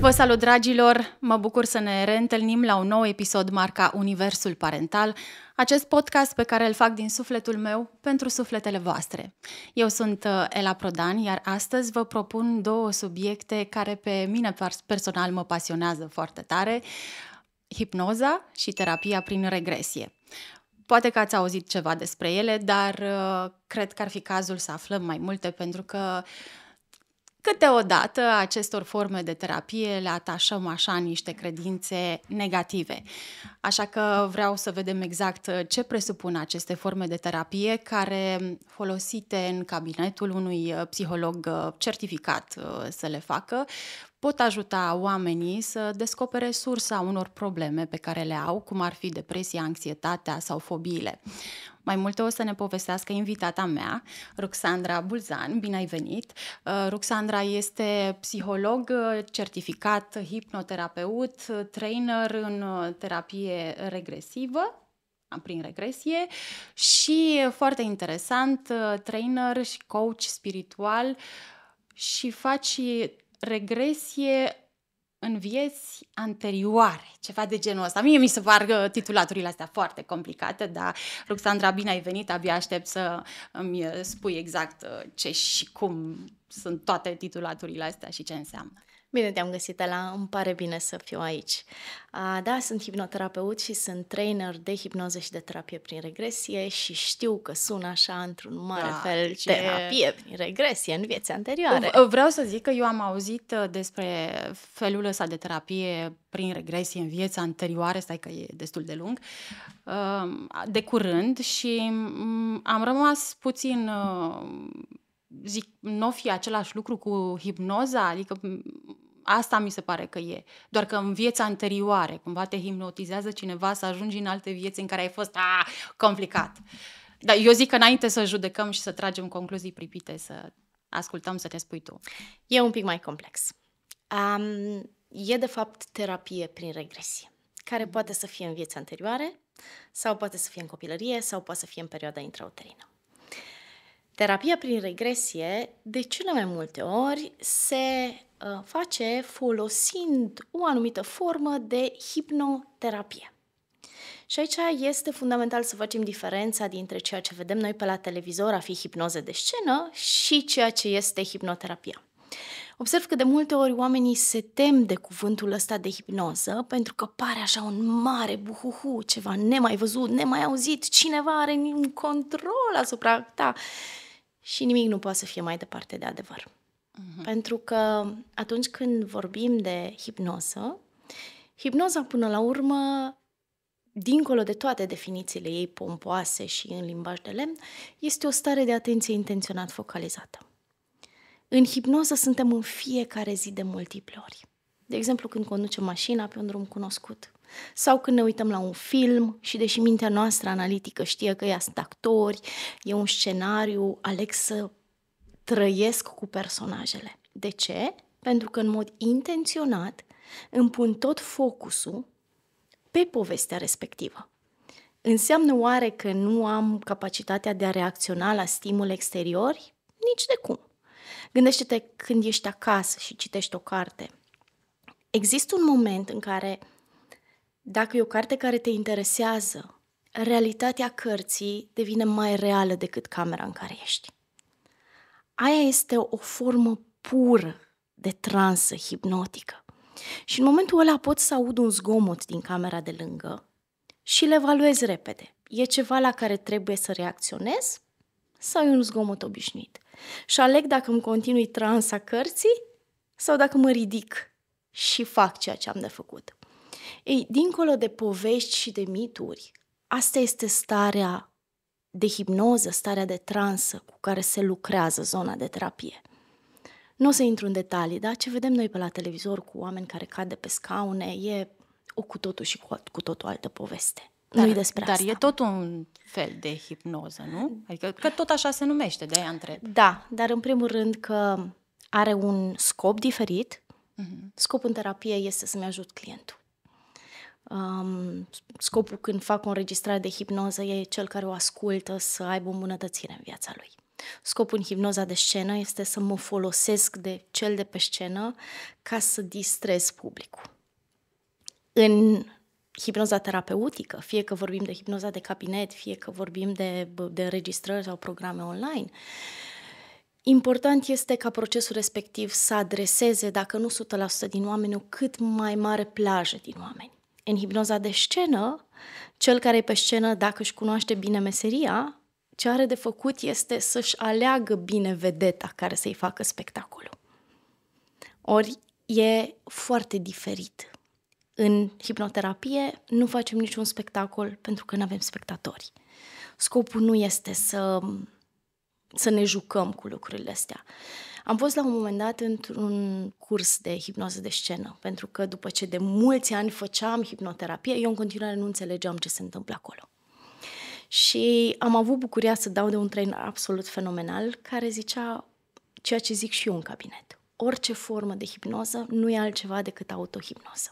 Vă salut, dragilor! Mă bucur să ne reîntâlnim la un nou episod marca Universul Parental, acest podcast pe care îl fac din sufletul meu pentru sufletele voastre. Eu sunt uh, Ela Prodan, iar astăzi vă propun două subiecte care pe mine personal mă pasionează foarte tare, hipnoza și terapia prin regresie. Poate că ați auzit ceva despre ele, dar uh, cred că ar fi cazul să aflăm mai multe pentru că Câteodată acestor forme de terapie le atașăm așa niște credințe negative. Așa că vreau să vedem exact ce presupun aceste forme de terapie care, folosite în cabinetul unui psiholog certificat să le facă, pot ajuta oamenii să descopere sursa unor probleme pe care le au, cum ar fi depresia, anxietatea sau fobiile. Mai multe o să ne povestească invitata mea, Ruxandra Bulzan. Bine ai venit! Uh, Ruxandra este psiholog uh, certificat, hipnoterapeut, trainer în uh, terapie regresivă, prin regresie și foarte interesant, trainer și coach spiritual și faci regresie în vieți anterioare, ceva de genul ăsta. Mie mi se par uh, titulaturile astea foarte complicate, dar Ruxandra, bine ai venit, abia aștept să îmi uh, spui exact uh, ce și cum sunt toate titulaturile astea și ce înseamnă. Bine te-am găsit la îmi pare bine să fiu aici. da, sunt hipnoterapeut și sunt trainer de hipnoză și de terapie prin regresie și știu că sună așa într-un mare da, fel ce... terapie prin regresie în vieții anterioare. Vreau să zic că eu am auzit uh, despre felul ăsta de terapie prin regresie în vieța anterioare, stai că e destul de lung, uh, de curând și mm, am rămas puțin uh, zic, nu n-o fi același lucru cu hipnoza, adică asta mi se pare că e. Doar că în vieța anterioare, cumva te hipnotizează cineva să ajungi în alte vieți în care ai fost a, ah, complicat. Dar eu zic că înainte să judecăm și să tragem concluzii pripite, să ascultăm să te spui tu. E un pic mai complex. Um, e de fapt terapie prin regresie, care poate să fie în vieța anterioare, sau poate să fie în copilărie, sau poate să fie în perioada intrauterină. Terapia prin regresie, de cele mai multe ori, se uh, face folosind o anumită formă de hipnoterapie. Și aici este fundamental să facem diferența dintre ceea ce vedem noi pe la televizor, a fi hipnoză de scenă, și ceea ce este hipnoterapia. Observ că de multe ori oamenii se tem de cuvântul ăsta de hipnoză pentru că pare așa un mare buhuhu, ceva nemai văzut, nemai auzit, cineva are un control asupra ta. Da și nimic nu poate să fie mai departe de adevăr. Uh-huh. Pentru că atunci când vorbim de hipnoză, hipnoza până la urmă, dincolo de toate definițiile ei pompoase și în limbaj de lemn, este o stare de atenție intenționat focalizată. În hipnoză suntem în fiecare zi de multiple ori. De exemplu, când conducem mașina pe un drum cunoscut, sau când ne uităm la un film și deși mintea noastră analitică știe că ea sunt actori, e un scenariu, aleg să trăiesc cu personajele. De ce? Pentru că în mod intenționat îmi pun tot focusul pe povestea respectivă. Înseamnă oare că nu am capacitatea de a reacționa la stimul exterior? Nici de cum. Gândește-te când ești acasă și citești o carte. Există un moment în care dacă e o carte care te interesează, realitatea cărții devine mai reală decât camera în care ești. Aia este o formă pură de transă hipnotică. Și în momentul ăla pot să aud un zgomot din camera de lângă și le evaluez repede. E ceva la care trebuie să reacționez sau e un zgomot obișnuit? Și aleg dacă îmi continui transa cărții sau dacă mă ridic și fac ceea ce am de făcut. Ei, dincolo de povești și de mituri, asta este starea de hipnoză, starea de transă cu care se lucrează zona de terapie. Nu o să intru în detalii, dar ce vedem noi pe la televizor cu oameni care cad de pe scaune e o cu totul și cu, cu totul altă poveste. Dar, nu despre dar asta. e tot un fel de hipnoză, nu? Adică că tot așa se numește, de-aia întreb. Da, dar în primul rând că are un scop diferit. Uh-huh. Scopul în terapie este să-mi ajut clientul um, scopul când fac o înregistrare de hipnoză e cel care o ascultă să aibă o îmbunătățire în viața lui. Scopul în hipnoza de scenă este să mă folosesc de cel de pe scenă ca să distrez publicul. În hipnoza terapeutică, fie că vorbim de hipnoza de cabinet, fie că vorbim de, de înregistrări sau programe online, important este ca procesul respectiv să adreseze, dacă nu 100% din oameni, o cât mai mare plajă din oameni în hipnoza de scenă, cel care e pe scenă, dacă își cunoaște bine meseria, ce are de făcut este să-și aleagă bine vedeta care să-i facă spectacolul. Ori e foarte diferit. În hipnoterapie nu facem niciun spectacol pentru că nu avem spectatori. Scopul nu este să, să ne jucăm cu lucrurile astea. Am fost la un moment dat într-un curs de hipnoză de scenă, pentru că după ce de mulți ani făceam hipnoterapie, eu în continuare nu înțelegeam ce se întâmplă acolo. Și am avut bucuria să dau de un tren absolut fenomenal care zicea ceea ce zic și eu în cabinet. Orice formă de hipnoză nu e altceva decât autohipnoză.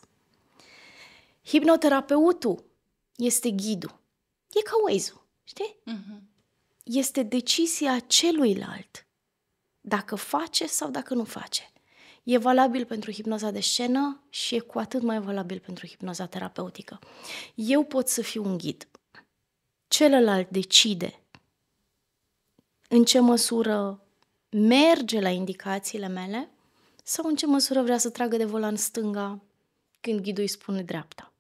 Hipnoterapeutul este ghidul. E ca Waze-ul, știi? Uh-huh. Este decizia celuilalt dacă face sau dacă nu face. E valabil pentru hipnoza de scenă și e cu atât mai valabil pentru hipnoza terapeutică. Eu pot să fiu un ghid. Celălalt decide în ce măsură merge la indicațiile mele sau în ce măsură vrea să tragă de volan stânga când ghidul îi spune dreapta.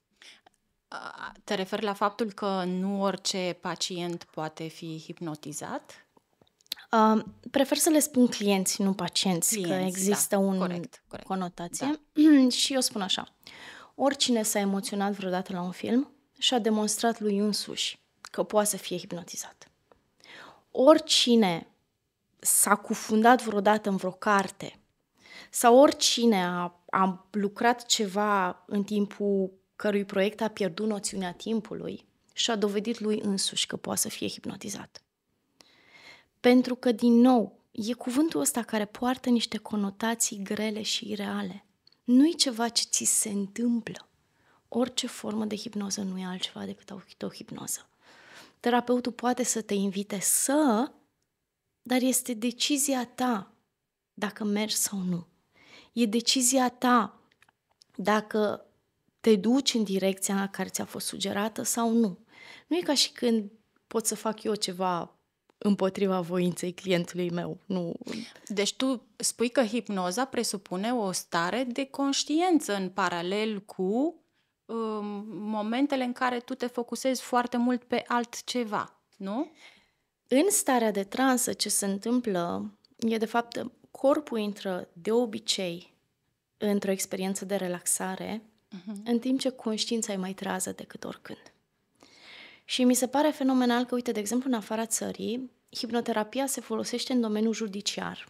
Te referi la faptul că nu orice pacient poate fi hipnotizat? prefer să le spun clienți, nu pacienți, clienți, că există da, un corect, corect, conotație. Da. și eu spun așa. Oricine s-a emoționat vreodată la un film și-a demonstrat lui însuși că poate să fie hipnotizat. Oricine s-a cufundat vreodată în vreo carte sau oricine a, a lucrat ceva în timpul cărui proiect a pierdut noțiunea timpului și a dovedit lui însuși că poate să fie hipnotizat. Pentru că, din nou, e cuvântul ăsta care poartă niște conotații grele și ireale. Nu e ceva ce ți se întâmplă. Orice formă de hipnoză nu e altceva decât o hipnoză. Terapeutul poate să te invite să, dar este decizia ta dacă mergi sau nu. E decizia ta dacă te duci în direcția care ți-a fost sugerată sau nu. Nu e ca și când pot să fac eu ceva împotriva voinței clientului meu. Nu... Deci tu spui că hipnoza presupune o stare de conștiență în paralel cu um, momentele în care tu te focusezi foarte mult pe altceva, nu? În starea de transă ce se întâmplă e de fapt corpul intră de obicei într-o experiență de relaxare, uh-huh. în timp ce conștiința e mai trează decât oricând. Și mi se pare fenomenal că, uite, de exemplu, în afara țării, hipnoterapia se folosește în domeniul judiciar.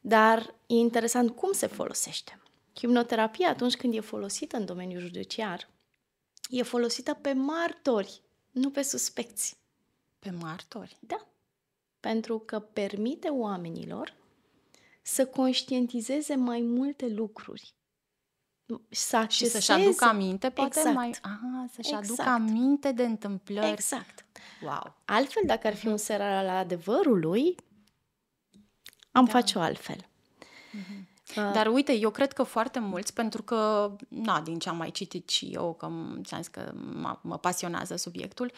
Dar e interesant cum se folosește. Hipnoterapia, atunci când e folosită în domeniul judiciar, e folosită pe martori, nu pe suspecți. Pe martori? Da. Pentru că permite oamenilor să conștientizeze mai multe lucruri să Și să-și aducă aminte, poate exact. mai... Ah, să-și exact. aducă aminte de întâmplări. Exact. Wow. Altfel, dacă ar fi un ser al adevărului, am da. face-o altfel. Mm-hmm. Dar uite, eu cred că foarte mulți, pentru că, na, din ce am mai citit și eu, că ți-am zis că mă, mă pasionează subiectul,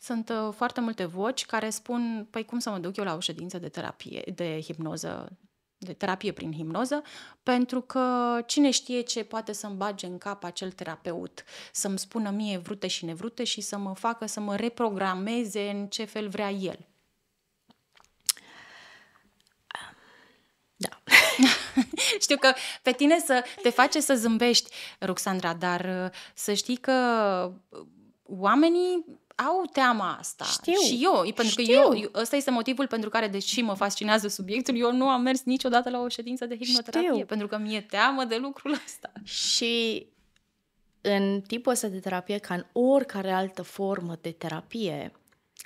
sunt uh, foarte multe voci care spun, păi cum să mă duc eu la o ședință de terapie, de hipnoză de terapie prin hipnoză, pentru că cine știe ce poate să-mi bage în cap acel terapeut, să-mi spună mie vrute și nevrute și să mă facă să mă reprogrameze în ce fel vrea el. Da. Știu că pe tine să te face să zâmbești, Ruxandra, dar să știi că oamenii au teama asta. Știu. Și eu, pentru știu. că eu, eu, ăsta este motivul pentru care, deși mă fascinează subiectul, eu nu am mers niciodată la o ședință de hipnoterapie, știu. pentru că mi-e teamă de lucrul ăsta. Și în tipul ăsta de terapie, ca în oricare altă formă de terapie,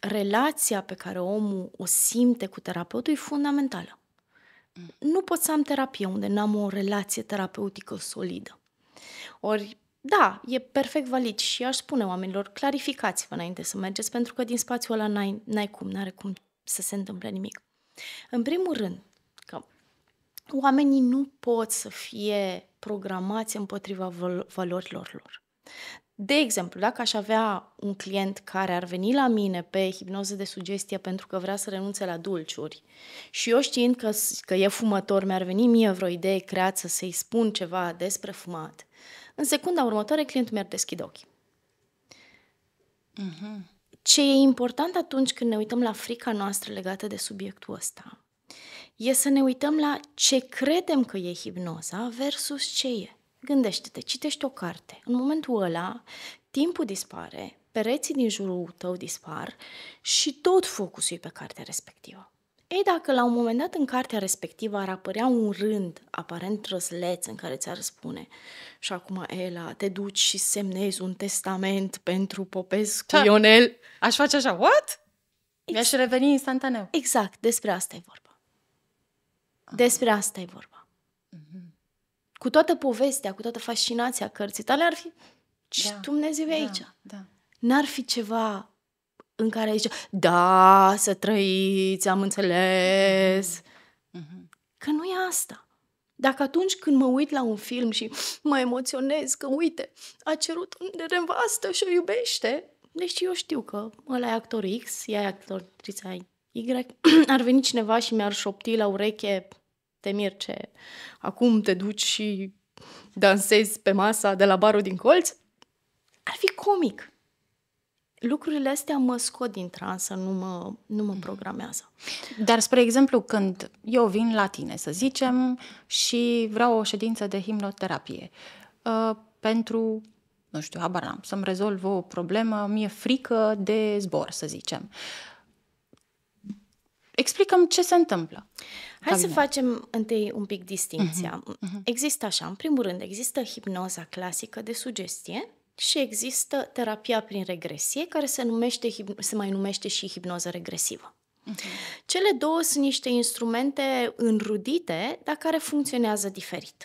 relația pe care omul o simte cu terapeutul e fundamentală. Mm. Nu pot să am terapie unde n-am o relație terapeutică solidă. Ori da, e perfect valid și aș spune oamenilor, clarificați-vă înainte să mergeți, pentru că din spațiul ăla n-ai, n-ai cum, n-are cum să se întâmple nimic. În primul rând, că oamenii nu pot să fie programați împotriva val- valorilor lor. De exemplu, dacă aș avea un client care ar veni la mine pe hipnoză de sugestie pentru că vrea să renunțe la dulciuri și eu știind că, că e fumător, mi-ar veni mie vreo idee creață să-i spun ceva despre fumat, în secunda următoare, clientul mi-ar deschide ochii. Uh-huh. Ce e important atunci când ne uităm la frica noastră legată de subiectul ăsta e să ne uităm la ce credem că e hipnoza versus ce e. Gândește-te, citești o carte. În momentul ăla, timpul dispare, pereții din jurul tău dispar și tot focusul e pe cartea respectivă. Ei, dacă la un moment dat în cartea respectivă ar apărea un rând aparent răzleț în care ți-ar spune și acum, Ela, te duci și semnezi un testament pentru Popescu Ce? Da. Ionel. Aș face așa, what? Ex- Mi-aș reveni instantaneu. Exact, despre asta e vorba. Ah. Despre asta e vorba. Mm-hmm. Cu toată povestea, cu toată fascinația cărții tale, ar fi... Ce da, Dumnezeu e da, aici? Da. N-ar fi ceva în care zice, da, să trăiți, am înțeles. Mm-hmm. Că nu e asta. Dacă atunci când mă uit la un film și mă emoționez că, uite, a cerut un de nevastă și o iubește, deci eu știu că ăla e actor X, ea e actorița Y, ar veni cineva și mi-ar șopti la ureche, te mirce, acum te duci și dansezi pe masa de la barul din colț, ar fi comic lucrurile astea mă scot din transă, nu mă, nu mă mm. programează. Dar, spre exemplu, când eu vin la tine, să zicem, și vreau o ședință de himnoterapie uh, pentru, nu știu, habar n-am, să-mi rezolv o problemă, mi-e frică de zbor, să zicem. Explicăm ce se întâmplă. Hai să facem întâi un pic distinția. Uh-huh, uh-huh. Există așa, în primul rând, există hipnoza clasică de sugestie, și există terapia prin regresie, care se, numește, se mai numește și hipnoză regresivă. Mhm. Cele două sunt niște instrumente înrudite, dar care funcționează diferit.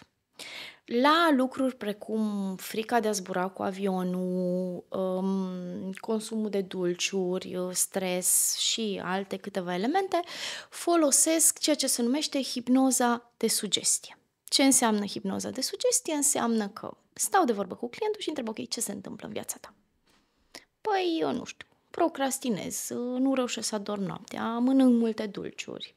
La lucruri precum frica de a zbura cu avionul, um, consumul de dulciuri, uh, stres și alte câteva elemente, folosesc ceea ce se numește hipnoza de sugestie. Ce înseamnă hipnoza de sugestie? Înseamnă că stau de vorbă cu clientul și întreb, ok, ce se întâmplă în viața ta? Păi, eu nu știu, procrastinez, nu reușesc să adorm noaptea, mănânc multe dulciuri.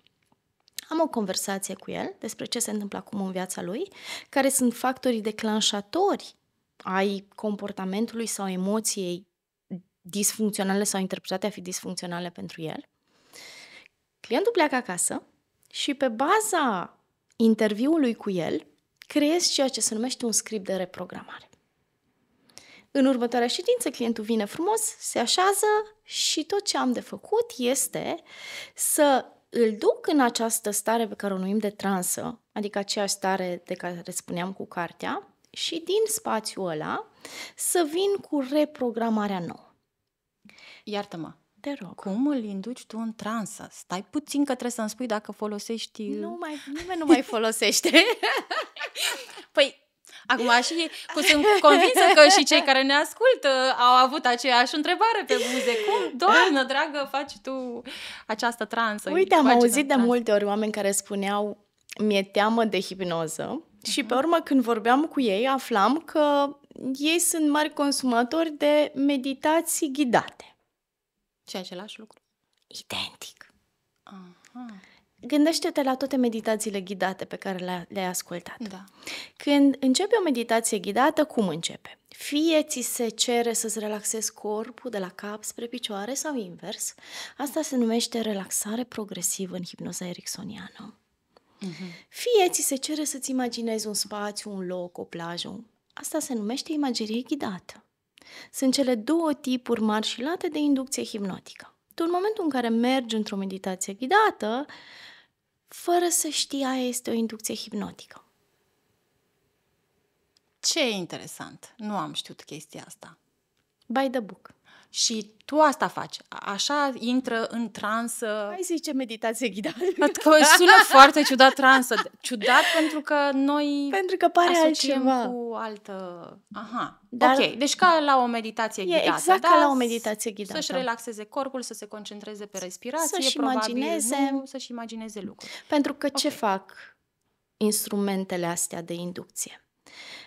Am o conversație cu el despre ce se întâmplă acum în viața lui, care sunt factorii declanșatori ai comportamentului sau emoției disfuncționale sau interpretate a fi disfuncționale pentru el. Clientul pleacă acasă și pe baza interviului cu el creezi ceea ce se numește un script de reprogramare. În următoarea ședință, clientul vine frumos, se așează și tot ce am de făcut este să îl duc în această stare pe care o numim de transă, adică aceeași stare de care spuneam cu cartea, și din spațiul ăla să vin cu reprogramarea nouă. Iartă-mă, te rog. Cum îl induci tu în transă? Stai puțin că trebuie să-mi spui dacă folosești... Uh, nu mai, nimeni nu mai folosește. păi, Acum și cu, sunt convinsă că și cei care ne ascultă au avut aceeași întrebare pe buze. Cum, doamnă, dragă, faci tu această transă? Uite, am auzit de multe ori oameni care spuneau mi-e teamă de hipnoză uh-huh. și pe urmă când vorbeam cu ei aflam că ei sunt mari consumatori de meditații ghidate. Și același lucru? Identic. Aha. Gândește-te la toate meditațiile ghidate pe care le-ai ascultat. Da. Când începe o meditație ghidată, cum începe? Fie ți se cere să-ți relaxezi corpul de la cap spre picioare sau invers. Asta se numește relaxare progresivă în hipnoza ericksoniană. Uh-huh. Fie ți se cere să-ți imaginezi un spațiu, un loc, o plajă. Asta se numește imagerie ghidată. Sunt cele două tipuri mari și late de inducție hipnotică. Tu în momentul în care mergi într-o meditație ghidată, fără să știi aia este o inducție hipnotică. Ce interesant? Nu am știut chestia asta. By the book și tu asta faci. Așa intră în transă. Hai să zice meditație ghidată. Sună foarte ciudat transă. Ciudat pentru că noi pentru că pare altceva. cu altă... Aha. Dar... Ok, deci ca la o meditație e ghidată. exact da? ca la o meditație ghidată. Să-și relaxeze corpul, să se concentreze pe respirație, să-și probabil, imagineze. Nu, să-și imagineze lucruri. Pentru că okay. ce fac instrumentele astea de inducție?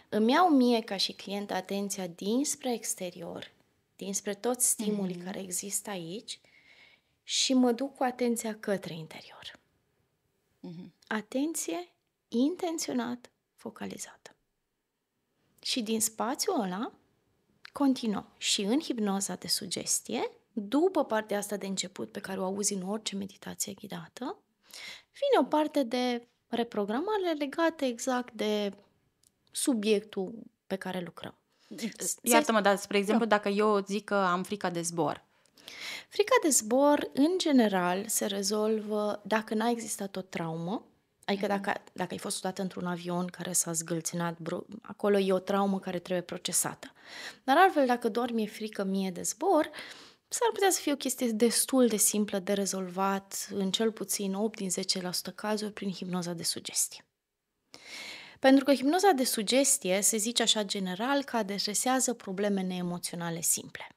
Îmi iau mie ca și client atenția dinspre exterior dinspre toți stimulii mm. care există aici și mă duc cu atenția către interior. Mm-hmm. Atenție intenționat focalizată. Și din spațiul ăla continuăm. Și în hipnoza de sugestie, după partea asta de început pe care o auzi în orice meditație ghidată, vine o parte de reprogramare legată exact de subiectul pe care lucrăm. Iartă-mă, dar spre exemplu, da. dacă eu zic că am frica de zbor, Frica de zbor, în general, se rezolvă dacă n-a existat o traumă, adică mhm. dacă, dacă ai fost odată într-un avion care s-a zgâlținat, acolo e o traumă care trebuie procesată. Dar altfel, dacă doar mi-e frică mie de zbor, s-ar putea să fie o chestie destul de simplă de rezolvat, în cel puțin 8 din 10% cazuri, prin hipnoza de sugestie. Pentru că hipnoza de sugestie, se zice așa general, că adresează probleme neemoționale simple.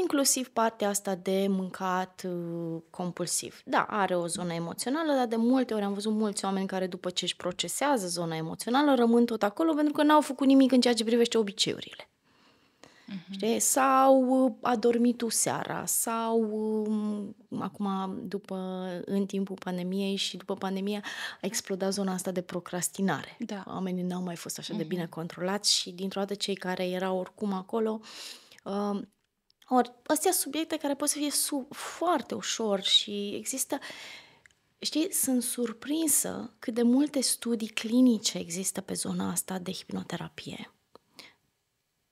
Inclusiv partea asta de mâncat uh, compulsiv. Da, are o zonă emoțională, dar de multe ori am văzut mulți oameni care după ce își procesează zona emoțională rămân tot acolo pentru că n-au făcut nimic în ceea ce privește obiceiurile uh-huh. știi? Sau uh, a dormit tu seara, sau um, acum, după, în timpul pandemiei și după pandemie, a explodat zona asta de procrastinare. Da. Oamenii n-au mai fost așa uh-huh. de mhm. bine controlați și, dintr-o dată, cei care erau oricum acolo... Uh, ori, astea subiecte care pot să fie sub, foarte ușor și există Știi, sunt surprinsă cât de multe studii clinice există pe zona asta de hipnoterapie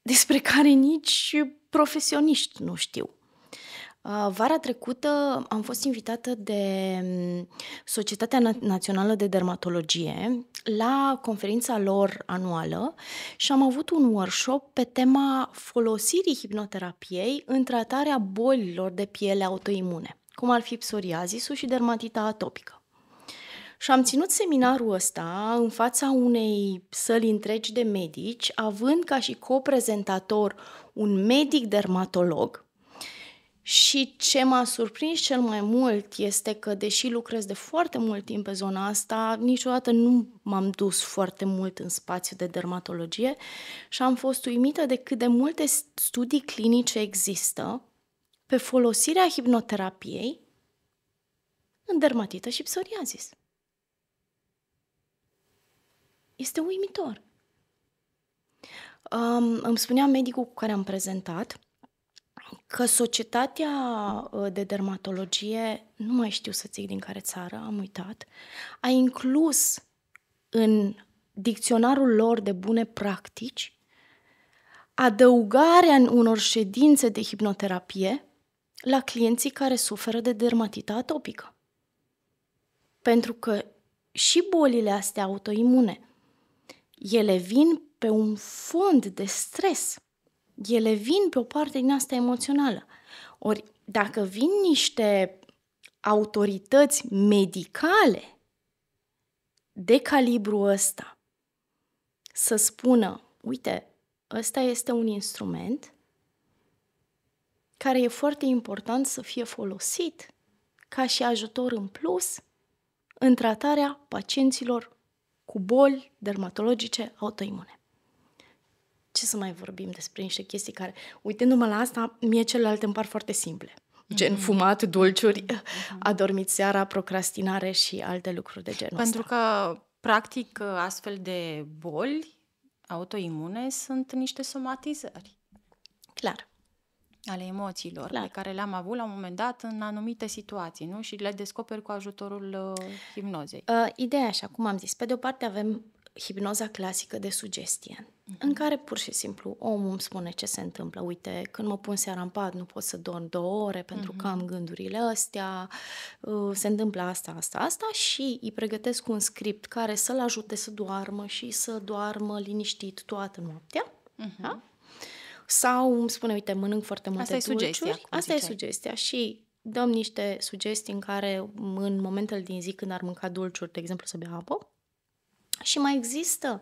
despre care nici profesioniști nu știu. Uh, vara trecută am fost invitată de mm, Societatea Națională de Dermatologie la conferința lor anuală și am avut un workshop pe tema folosirii hipnoterapiei în tratarea bolilor de piele autoimune, cum ar fi psoriazisul și dermatita atopică. Și am ținut seminarul ăsta în fața unei săli întregi de medici, având ca și coprezentator un medic dermatolog. Și ce m-a surprins cel mai mult este că, deși lucrez de foarte mult timp pe zona asta, niciodată nu m-am dus foarte mult în spațiu de dermatologie și am fost uimită de cât de multe studii clinice există pe folosirea hipnoterapiei în dermatită și psoriazis. Este uimitor. Um, îmi spunea medicul cu care am prezentat că societatea uh, de dermatologie, nu mai știu să zic din care țară, am uitat, a inclus în dicționarul lor de bune practici adăugarea în unor ședințe de hipnoterapie la clienții care suferă de dermatită atopică. Pentru că și bolile astea autoimune ele vin pe un fond de stres. Ele vin pe o parte din asta emoțională. Ori dacă vin niște autorități medicale de calibru ăsta să spună, uite, ăsta este un instrument care e foarte important să fie folosit ca și ajutor în plus în tratarea pacienților cu boli dermatologice autoimune. Ce să mai vorbim despre niște chestii care, uitându-mă la asta, mie celelalte îmi par foarte simple. Gen mm-hmm. fumat, dulciuri, mm-hmm. adormit seara, procrastinare și alte lucruri de genul Pentru ăsta. că, practic, astfel de boli autoimune sunt niște somatizări. Clar ale emoțiilor Clar. pe care le-am avut la un moment dat în anumite situații, nu? Și le descoperi cu ajutorul uh, hipnozei. Uh, ideea așa, cum am zis, pe de o parte avem hipnoza clasică de sugestie, uh-huh. în care pur și simplu omul îmi spune ce se întâmplă. Uite, când mă pun seara în pat, nu pot să dorm două ore pentru uh-huh. că mhm. am gândurile astea, uh, se întâmplă asta, asta, asta și îi pregătesc un script care să-l ajute să doarmă și să doarmă liniștit toată noaptea. Uh-huh. Da? Sau îmi spune, uite, mănânc foarte multe Asta dulciuri. e sugestia. Asta ziceai. e sugestia și dăm niște sugestii în care în momentele din zi când ar mânca dulciuri, de exemplu, să bea apă. Și mai există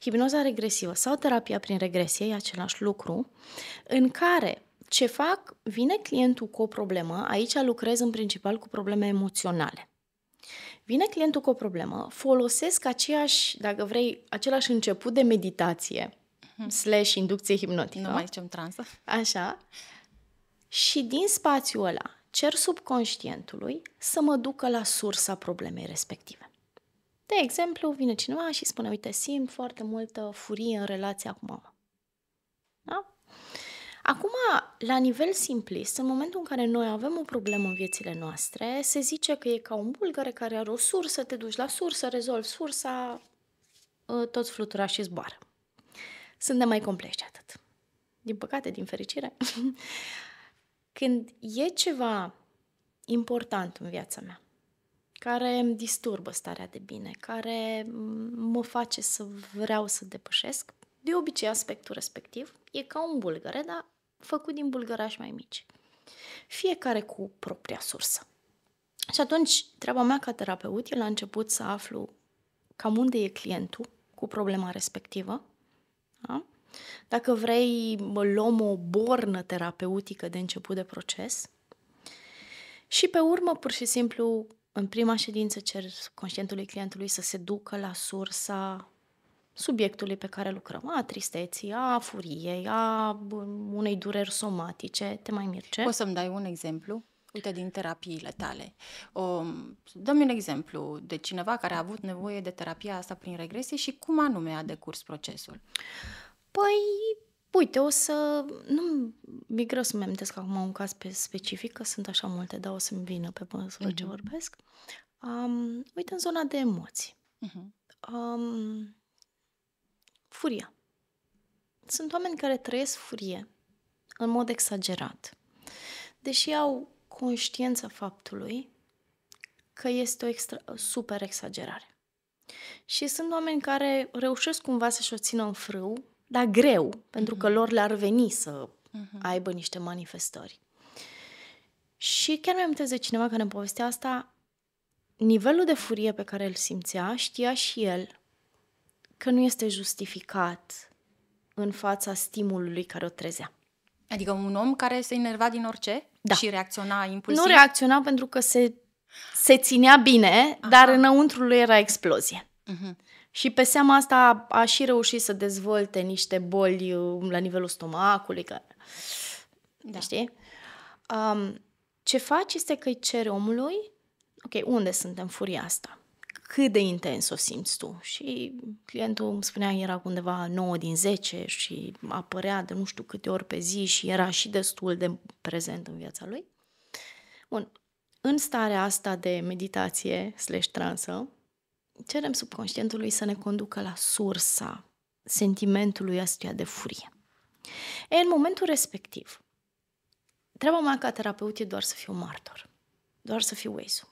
hipnoza regresivă sau terapia prin regresie, e același lucru, în care ce fac, vine clientul cu o problemă, aici lucrez în principal cu probleme emoționale. Vine clientul cu o problemă, folosesc aceeași, dacă vrei, același început de meditație, Mhm. slash inducție hipnotică. Nu da? mai zicem transă. Așa. Și din spațiul ăla cer subconștientului să mă ducă la sursa problemei respective. De exemplu, vine cineva și spune, uite, simt foarte multă furie în relația cu mama. Da? Acum, la nivel simplist, în momentul în care noi avem o problemă în viețile noastre, se zice că e ca un bulgare care are o sursă, te duci la sursă, rezolvi sursa, ă, toți fluturașii zboară suntem mai complexi de atât. Din păcate, din fericire. Când e ceva important în viața mea, care îmi disturbă starea de bine, care mă face să vreau să depășesc, de obicei aspectul respectiv e ca un bulgăre, dar făcut din bulgărași mai mici. Fiecare cu propria sursă. Și atunci, treaba mea ca terapeut e la început să aflu cam unde e clientul cu problema respectivă, da? Dacă vrei, luăm o bornă terapeutică de început de proces și pe urmă, pur și simplu, în prima ședință cer conștientului clientului să se ducă la sursa subiectului pe care lucrăm, a tristeții, a furiei, a unei dureri somatice, te mai mirce. Poți să-mi dai un exemplu? uite, din terapiile tale. Um, dă-mi un exemplu de cineva care a avut nevoie de terapia asta prin regresie și cum anume a decurs procesul. Păi, uite, o să... Nu, mi greu să-mi amintesc acum un caz pe specific, că sunt așa multe, dar o să-mi vină pe măsură uh-huh. ce mhm. vorbesc. Um, uite, în zona de emoții. Uh-huh. Um, furia. Sunt oameni care trăiesc furie în mod exagerat. Deși au conștiență faptului că este o extra, super exagerare. Și sunt oameni care reușesc cumva să-și o țină în frâu, dar greu, uh-huh. pentru că mhm. lor le-ar veni să uh-huh. aibă niște manifestări. Și chiar mi-am de cineva care îmi povestea asta, nivelul de furie pe care îl simțea, știa și el că nu este justificat în fața stimulului care o trezea. Adică un om care se enerva din orice da. și reacționa impulsiv? Nu reacționa pentru că se, se ținea bine, Aha. dar înăuntru lui era explozie. Uh-huh. Și pe seama asta a, a și reușit să dezvolte niște boli um, la nivelul stomacului, că... da. știi? Um, ce faci este că îi ceri omului, ok, unde suntem furia asta? cât de intens o simți tu. Și clientul îmi spunea, era undeva 9 din 10 și apărea de nu știu câte ori pe zi și era și destul de prezent în viața lui. Bun, în starea asta de meditație slash transă, cerem subconștientului să ne conducă la sursa sentimentului astuia de furie. E, în momentul respectiv, treaba mea ca terapeut e doar să fiu martor, doar să fiu Weisu.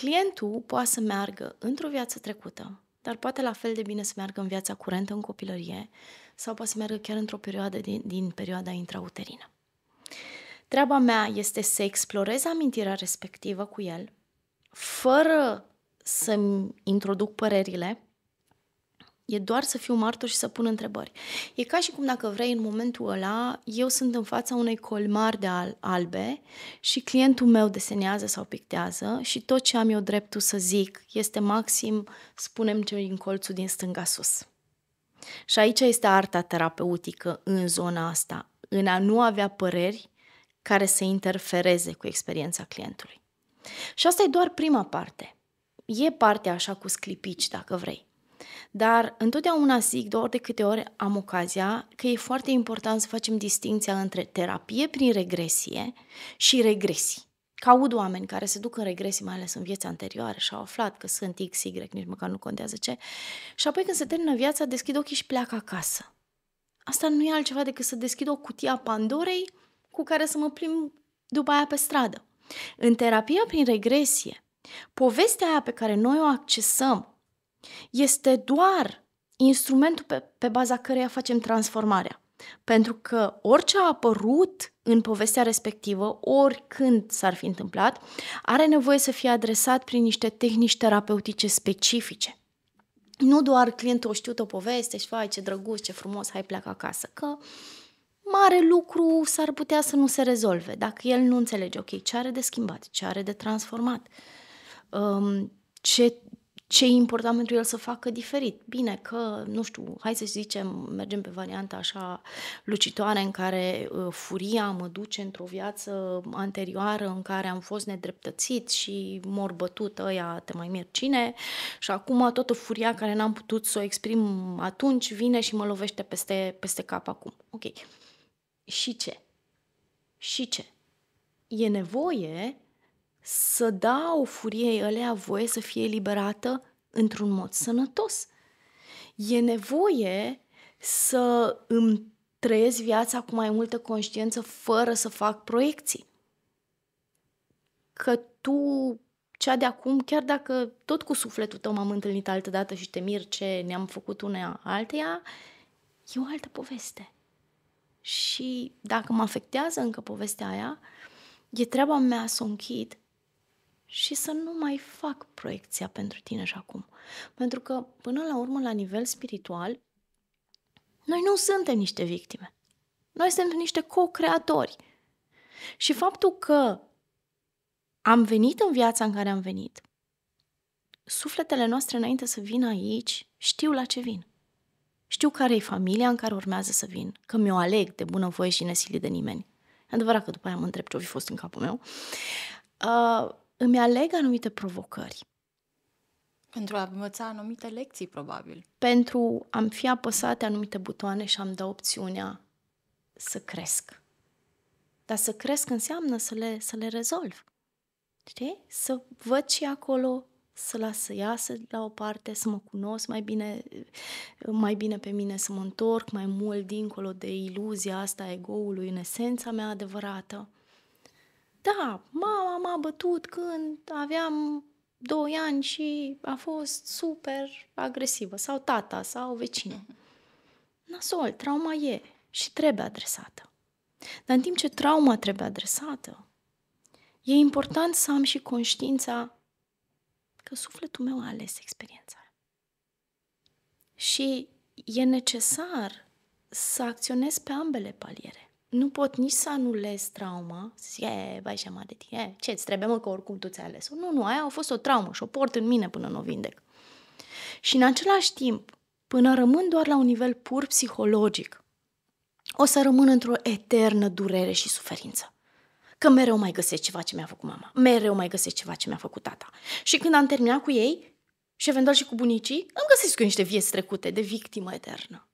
Clientul poate să meargă într-o viață trecută, dar poate la fel de bine să meargă în viața curentă, în copilărie, sau poate să meargă chiar într-o perioadă din, din perioada intrauterină. Treaba mea este să explorez amintirea respectivă cu el, fără să-mi introduc părerile, E doar să fiu martor și să pun întrebări. E ca și cum dacă vrei în momentul ăla, eu sunt în fața unei colmari de al- albe și clientul meu desenează sau pictează și tot ce am eu dreptul să zic este maxim, spunem ce în colțul din stânga sus. Și aici este arta terapeutică în zona asta, în a nu avea păreri care să interfereze cu experiența clientului. Și asta e doar prima parte. E partea așa cu sclipici, dacă vrei. Dar întotdeauna zic, de ori de câte ori am ocazia, că e foarte important să facem distinția între terapie prin regresie și regresii. Că aud oameni care se duc în regresii, mai ales în viața anterioară, și au aflat că sunt X, Y, nici măcar nu contează ce, și apoi când se termină viața, deschid ochii și pleacă acasă. Asta nu e altceva decât să deschid o cutie a Pandorei cu care să mă plimb după aia pe stradă. În terapia prin regresie, povestea aia pe care noi o accesăm este doar instrumentul pe, pe baza căreia facem transformarea. Pentru că orice a apărut în povestea respectivă, oricând s-ar fi întâmplat, are nevoie să fie adresat prin niște tehnici terapeutice specifice. Nu doar clientul o știut o poveste și face ce drăguț, ce frumos, hai pleacă acasă, că mare lucru s-ar putea să nu se rezolve dacă el nu înțelege, ok, ce are de schimbat, ce are de transformat, um, ce, ce e important pentru el să facă diferit. Bine că, nu știu, hai să zicem, mergem pe varianta așa lucitoare în care uh, furia mă duce într-o viață anterioară în care am fost nedreptățit și mor bătut ăia, te mai mir cine și acum toată furia care n-am putut să o exprim atunci vine și mă lovește peste, peste cap acum. Ok. Și ce? Și ce? E nevoie să dau furiei alea voie să fie eliberată într-un mod sănătos. E nevoie să îmi trăiesc viața cu mai multă conștiență fără să fac proiecții. Că tu, cea de acum, chiar dacă tot cu sufletul tău m-am întâlnit altă dată și te mir ce ne-am făcut una alteia, e o altă poveste. Și dacă mă afectează încă povestea aia, e treaba mea să o închid și să nu mai fac proiecția pentru tine și acum. Pentru că, până la urmă, la nivel spiritual, noi nu suntem niște victime. Noi suntem niște co-creatori. Și faptul că am venit în viața în care am venit, sufletele noastre înainte să vină aici știu la ce vin. Știu care e familia în care urmează să vin, că mi-o aleg de bună voie și nesili de nimeni. E adevărat că după aia mă întreb ce-o fi fost în capul meu. Uh, îmi aleg anumite provocări. Pentru a învăța anumite lecții, probabil. Pentru a-mi fi apăsate anumite butoane și am da opțiunea să cresc. Dar să cresc înseamnă să le, să le rezolv. Știi? Să văd și acolo, să las să iasă la o parte, să mă cunosc mai bine, mai bine pe mine, să mă întorc mai mult dincolo de iluzia asta a egoului în esența mea adevărată. Da, mama m-a bătut când aveam 2 ani și a fost super agresivă, sau tata, sau vecină. Mhm. Nasol, trauma e și trebuie adresată. Dar în timp ce trauma trebuie adresată, e important să am și conștiința că sufletul meu a ales experiența. Și e necesar să acționez pe ambele paliere nu pot nici să anulez trauma, să zic, e, vai și de tine, ce, îți trebuie mă că oricum tu ți-ai ales-o. Nu, nu, aia a fost o traumă și o port în mine până nu o vindec. Și în același timp, până rămân doar la un nivel pur psihologic, o să rămân într-o eternă durere și suferință. Că mereu mai găsesc ceva ce mi-a făcut mama, mereu mai găsesc ceva ce mi-a făcut tata. Și când am terminat cu ei, și eventual și cu bunicii, îmi găsesc eu niște vieți trecute de victimă eternă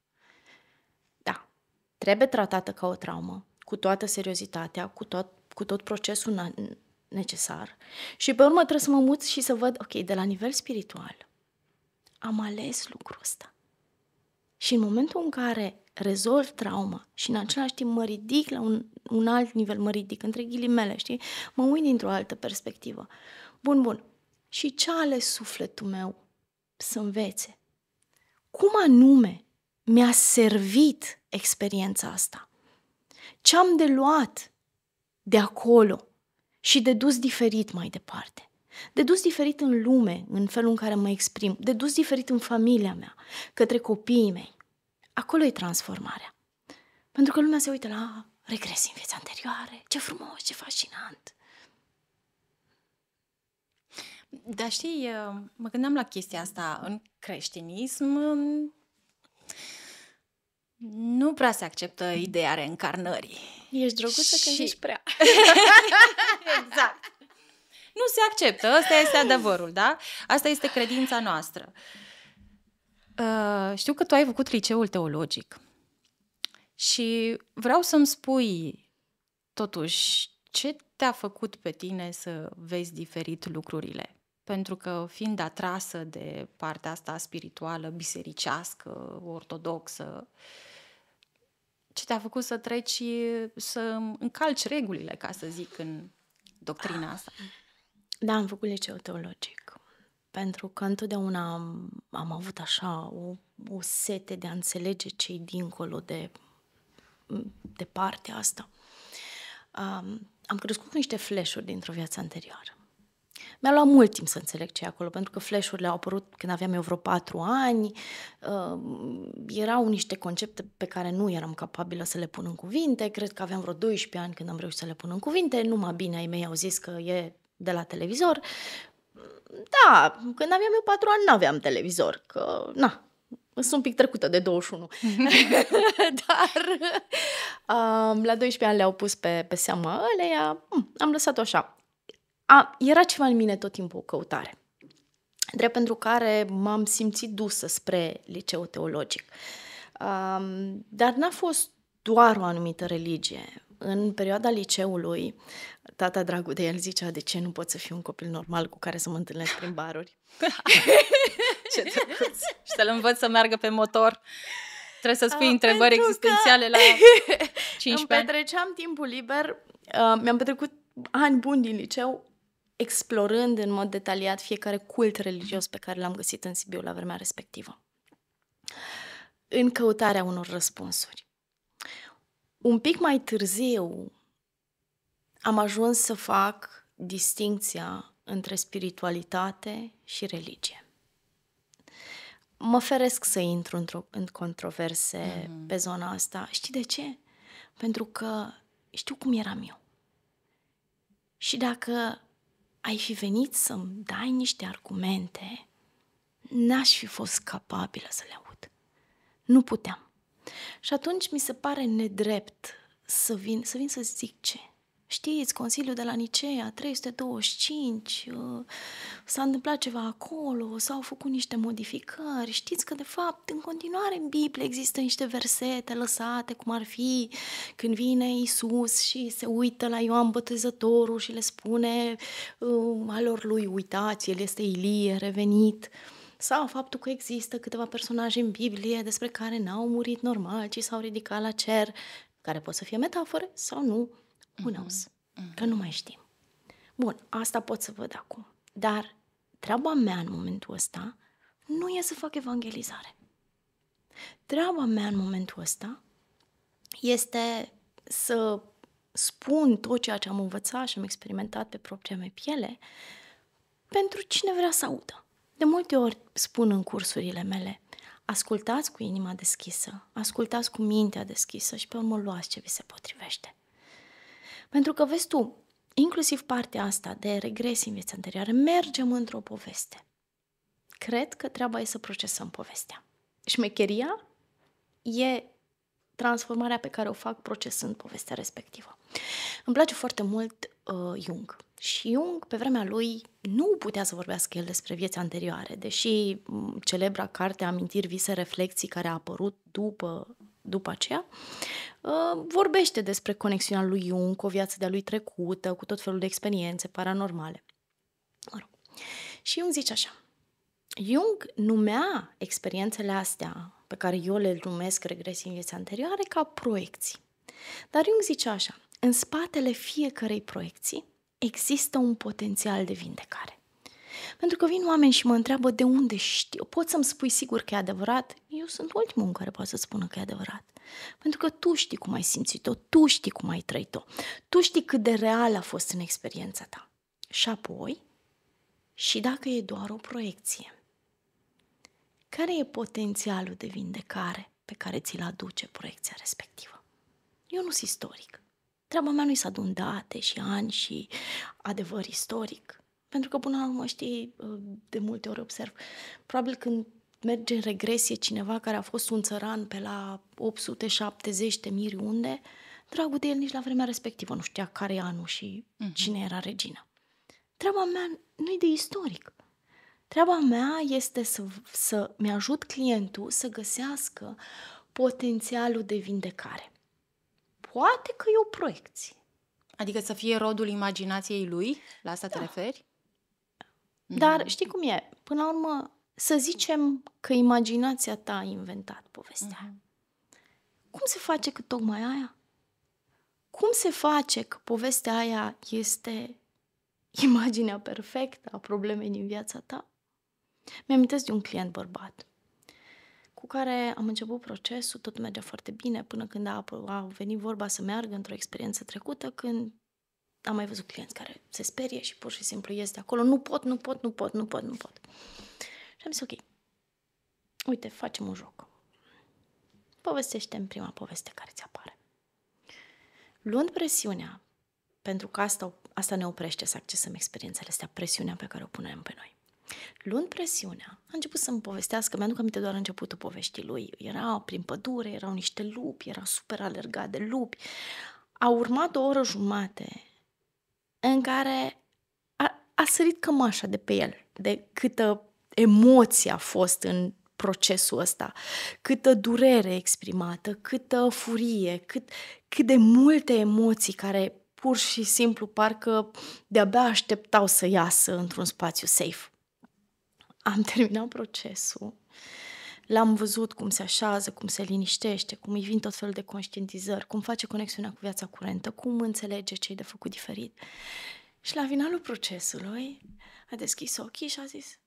trebuie tratată ca o traumă, cu toată seriozitatea, cu tot, cu tot procesul necesar. Și pe urmă trebuie să mă mut și să văd, ok, de la nivel spiritual, am ales lucrul ăsta. Și în momentul în care rezolv trauma și în același timp mă ridic la un, un alt nivel, mă ridic între ghilimele, știi? Mă uit dintr-o altă perspectivă. Bun, bun. Și ce ales sufletul meu să învețe? Cum anume mi-a servit experiența asta? Ce am de luat de acolo și de dus diferit mai departe? De dus diferit în lume, în felul în care mă exprim, de dus diferit în familia mea, către copiii mei. Acolo e transformarea. Pentru că lumea se uită la ah, regresi în viața anterioare, ce frumos, ce fascinant. Dar știi, mă gândeam la chestia asta în creștinism, nu prea se acceptă ideea reîncarnării. Ești drăguță și... când ești prea. exact. Nu se acceptă, asta este adevărul, da? Asta este credința noastră. Uh, știu că tu ai făcut liceul teologic și vreau să-mi spui totuși ce te-a făcut pe tine să vezi diferit lucrurile pentru că fiind atrasă de partea asta spirituală, bisericească, ortodoxă, ce te-a făcut să treci, să încalci regulile, ca să zic, în doctrina asta? Da, am făcut liceu teologic. Pentru că întotdeauna am, am avut așa o, o sete de a înțelege ce dincolo de, de partea asta. Um, am crescut cu niște flash-uri dintr-o viață anterioară. Mi-a luat mult timp să înțeleg ce e acolo, pentru că flash-urile au apărut când aveam eu vreo patru ani, uh, erau niște concepte pe care nu eram capabilă să le pun în cuvinte, cred că aveam vreo 12 ani când am reușit să le pun în cuvinte, numai bine ai mei au zis că e de la televizor. Da, când aveam eu patru ani n-aveam televizor, că na, sunt un pic trecută de 21. Dar um, la 12 ani le-au pus pe, pe seama ăleia, hm, am lăsat-o așa a, era ceva în mine tot timpul o căutare. Drept pentru care m-am simțit dusă spre liceu teologic. Um, dar n-a fost doar o anumită religie. În perioada liceului, tata dragul de el zicea, de ce nu pot să fiu un copil normal cu care să mă întâlnesc prin baruri? ce tăcuț! Și să-l învăț să meargă pe motor. Trebuie să spui a, întrebări existențiale că... la 15 ani. Îmi petreceam timpul liber, uh, mi-am petrecut ani buni din liceu explorând în mod detaliat fiecare cult religios pe care l-am găsit în Sibiu la vremea respectivă, în căutarea unor răspunsuri. Un pic mai târziu am ajuns să fac distinția între spiritualitate și religie. Mă feresc să intru într-o, în controverse mm-hmm. pe zona asta. Știi de ce? Pentru că știu cum eram eu. Și dacă ai fi venit să-mi dai niște argumente, n-aș fi fost capabilă să le aud. Nu puteam. Și atunci mi se pare nedrept să vin să, vin să zic ce. Știți, Consiliul de la Nicea, 325, uh, s-a întâmplat ceva acolo, s-au făcut niște modificări. Știți că, de fapt, în continuare în Biblie există niște versete lăsate, cum ar fi când vine Isus și se uită la Ioan Bătezătorul și le spune uh, alor lui, uitați, el este Ilie, revenit sau faptul că există câteva personaje în Biblie despre care n-au murit normal, ci s-au ridicat la cer, care pot să fie metafore sau nu. Who knows? Mm-hmm. mm-hmm. Că nu mai știm. Bun, asta pot să văd acum. Dar treaba mea în momentul ăsta nu e să fac evangelizare. Treaba mea în momentul ăsta este să spun tot ceea ce am învățat și am experimentat pe propria mea piele pentru cine vrea să audă. De multe ori spun în cursurile mele, ascultați cu inima deschisă, ascultați cu mintea deschisă și pe urmă luați ce vi se potrivește. Pentru că, vezi tu, inclusiv partea asta de regres în viața anterioară, mergem într-o poveste. Cred că treaba e să procesăm povestea. Șmecheria e transformarea pe care o fac procesând povestea respectivă. Îmi place foarte mult uh, Jung. Și Jung, pe vremea lui, nu putea să vorbească el despre vieți anterioare, deși mm, celebra carte Amintiri, vise, reflexii, care a apărut după după aceea, uh, vorbește despre conexiunea lui Jung cu o viață de-a lui trecută, cu tot felul de experiențe paranormale. Mă rog. Și Jung zice așa, Jung numea experiențele astea, pe care eu le numesc regresii în viața anterioare, ca proiecții. Dar Jung zice așa, în spatele fiecărei proiecții există un potențial de vindecare. Pentru că vin oameni și mă întreabă de unde știu, poți să-mi spui sigur că e adevărat? eu sunt ultimul care poate să spună că e adevărat. Pentru că tu știi cum ai simțit-o, tu știi cum ai trăit-o, tu știi cât de real a fost în experiența ta. Și apoi, și dacă e doar o proiecție, care e potențialul de vindecare pe care ți-l aduce proiecția respectivă? Eu nu sunt istoric. Treaba mea nu-i să adun date și ani și adevăr istoric. Pentru că, până la urmă, știi, de multe ori observ, probabil când merge în regresie cineva care a fost un țăran pe la 870 de miri unde, dragul de el nici la vremea respectivă nu știa care e anul și uh-huh. cine era regina. Treaba mea nu e de istoric. Treaba mea este să, să mi-ajut clientul să găsească potențialul de vindecare. Poate că e o proiecție. Adică să fie rodul imaginației lui? La asta da. te referi? Dar mhm. știi cum e? Până la urmă, să zicem că imaginația ta a inventat povestea. Mhm. Cum se face că tocmai aia? Cum se face că povestea aia este imaginea perfectă a problemei din viața ta? Mi-amintesc de un client bărbat cu care am început procesul, tot mergea foarte bine până când a, a venit vorba să meargă într-o experiență trecută, când am mai văzut clienți care se sperie și pur și simplu ies de acolo, nu pot, nu pot, nu pot, nu pot, nu pot. Nu pot. Am zis, ok, uite, facem un joc. Povestește în prima poveste care ți apare. Luând presiunea, pentru că asta, asta ne oprește să accesăm experiențele astea, presiunea pe care o punem pe noi. Luând presiunea, a început să-mi povestească, mi-aduc aminte doar începutul poveștii lui. Era prin pădure, erau niște lupi, era super alergat de lupi. A urmat o oră jumate în care a, a sărit cămașa de pe el, de câtă emoție a fost în procesul ăsta, câtă durere exprimată, câtă furie, cât, cât de multe emoții care pur și simplu parcă de-abia așteptau să iasă într-un spațiu safe. Am terminat procesul, l-am văzut cum se așează, cum se liniștește, cum îi vin tot felul de conștientizări, cum face conexiunea cu viața curentă, cum înțelege ce e de făcut diferit. Și la finalul procesului a deschis ochii și a zis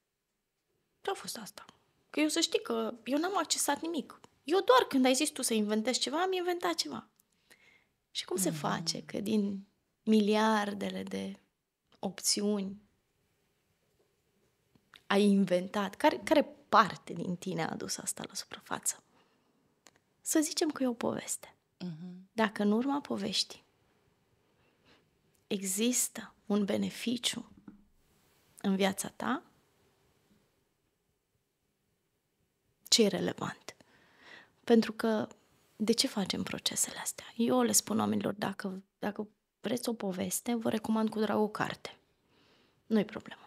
ce a fost asta. Că eu să știi că eu n-am accesat nimic. Eu doar când ai zis tu să inventezi ceva, am inventat ceva. Și cum mm-hmm. se mm. face că din miliardele de opțiuni ai inventat? Care, care parte din tine a adus asta la suprafață? Să zicem că e o poveste. Mm-hmm. Dacă în urma poveștii există un beneficiu în viața ta, ce e relevant. Pentru că de ce facem procesele astea? Eu le spun oamenilor, dacă, dacă vreți o poveste, vă recomand cu drag o carte. Nu-i problemă.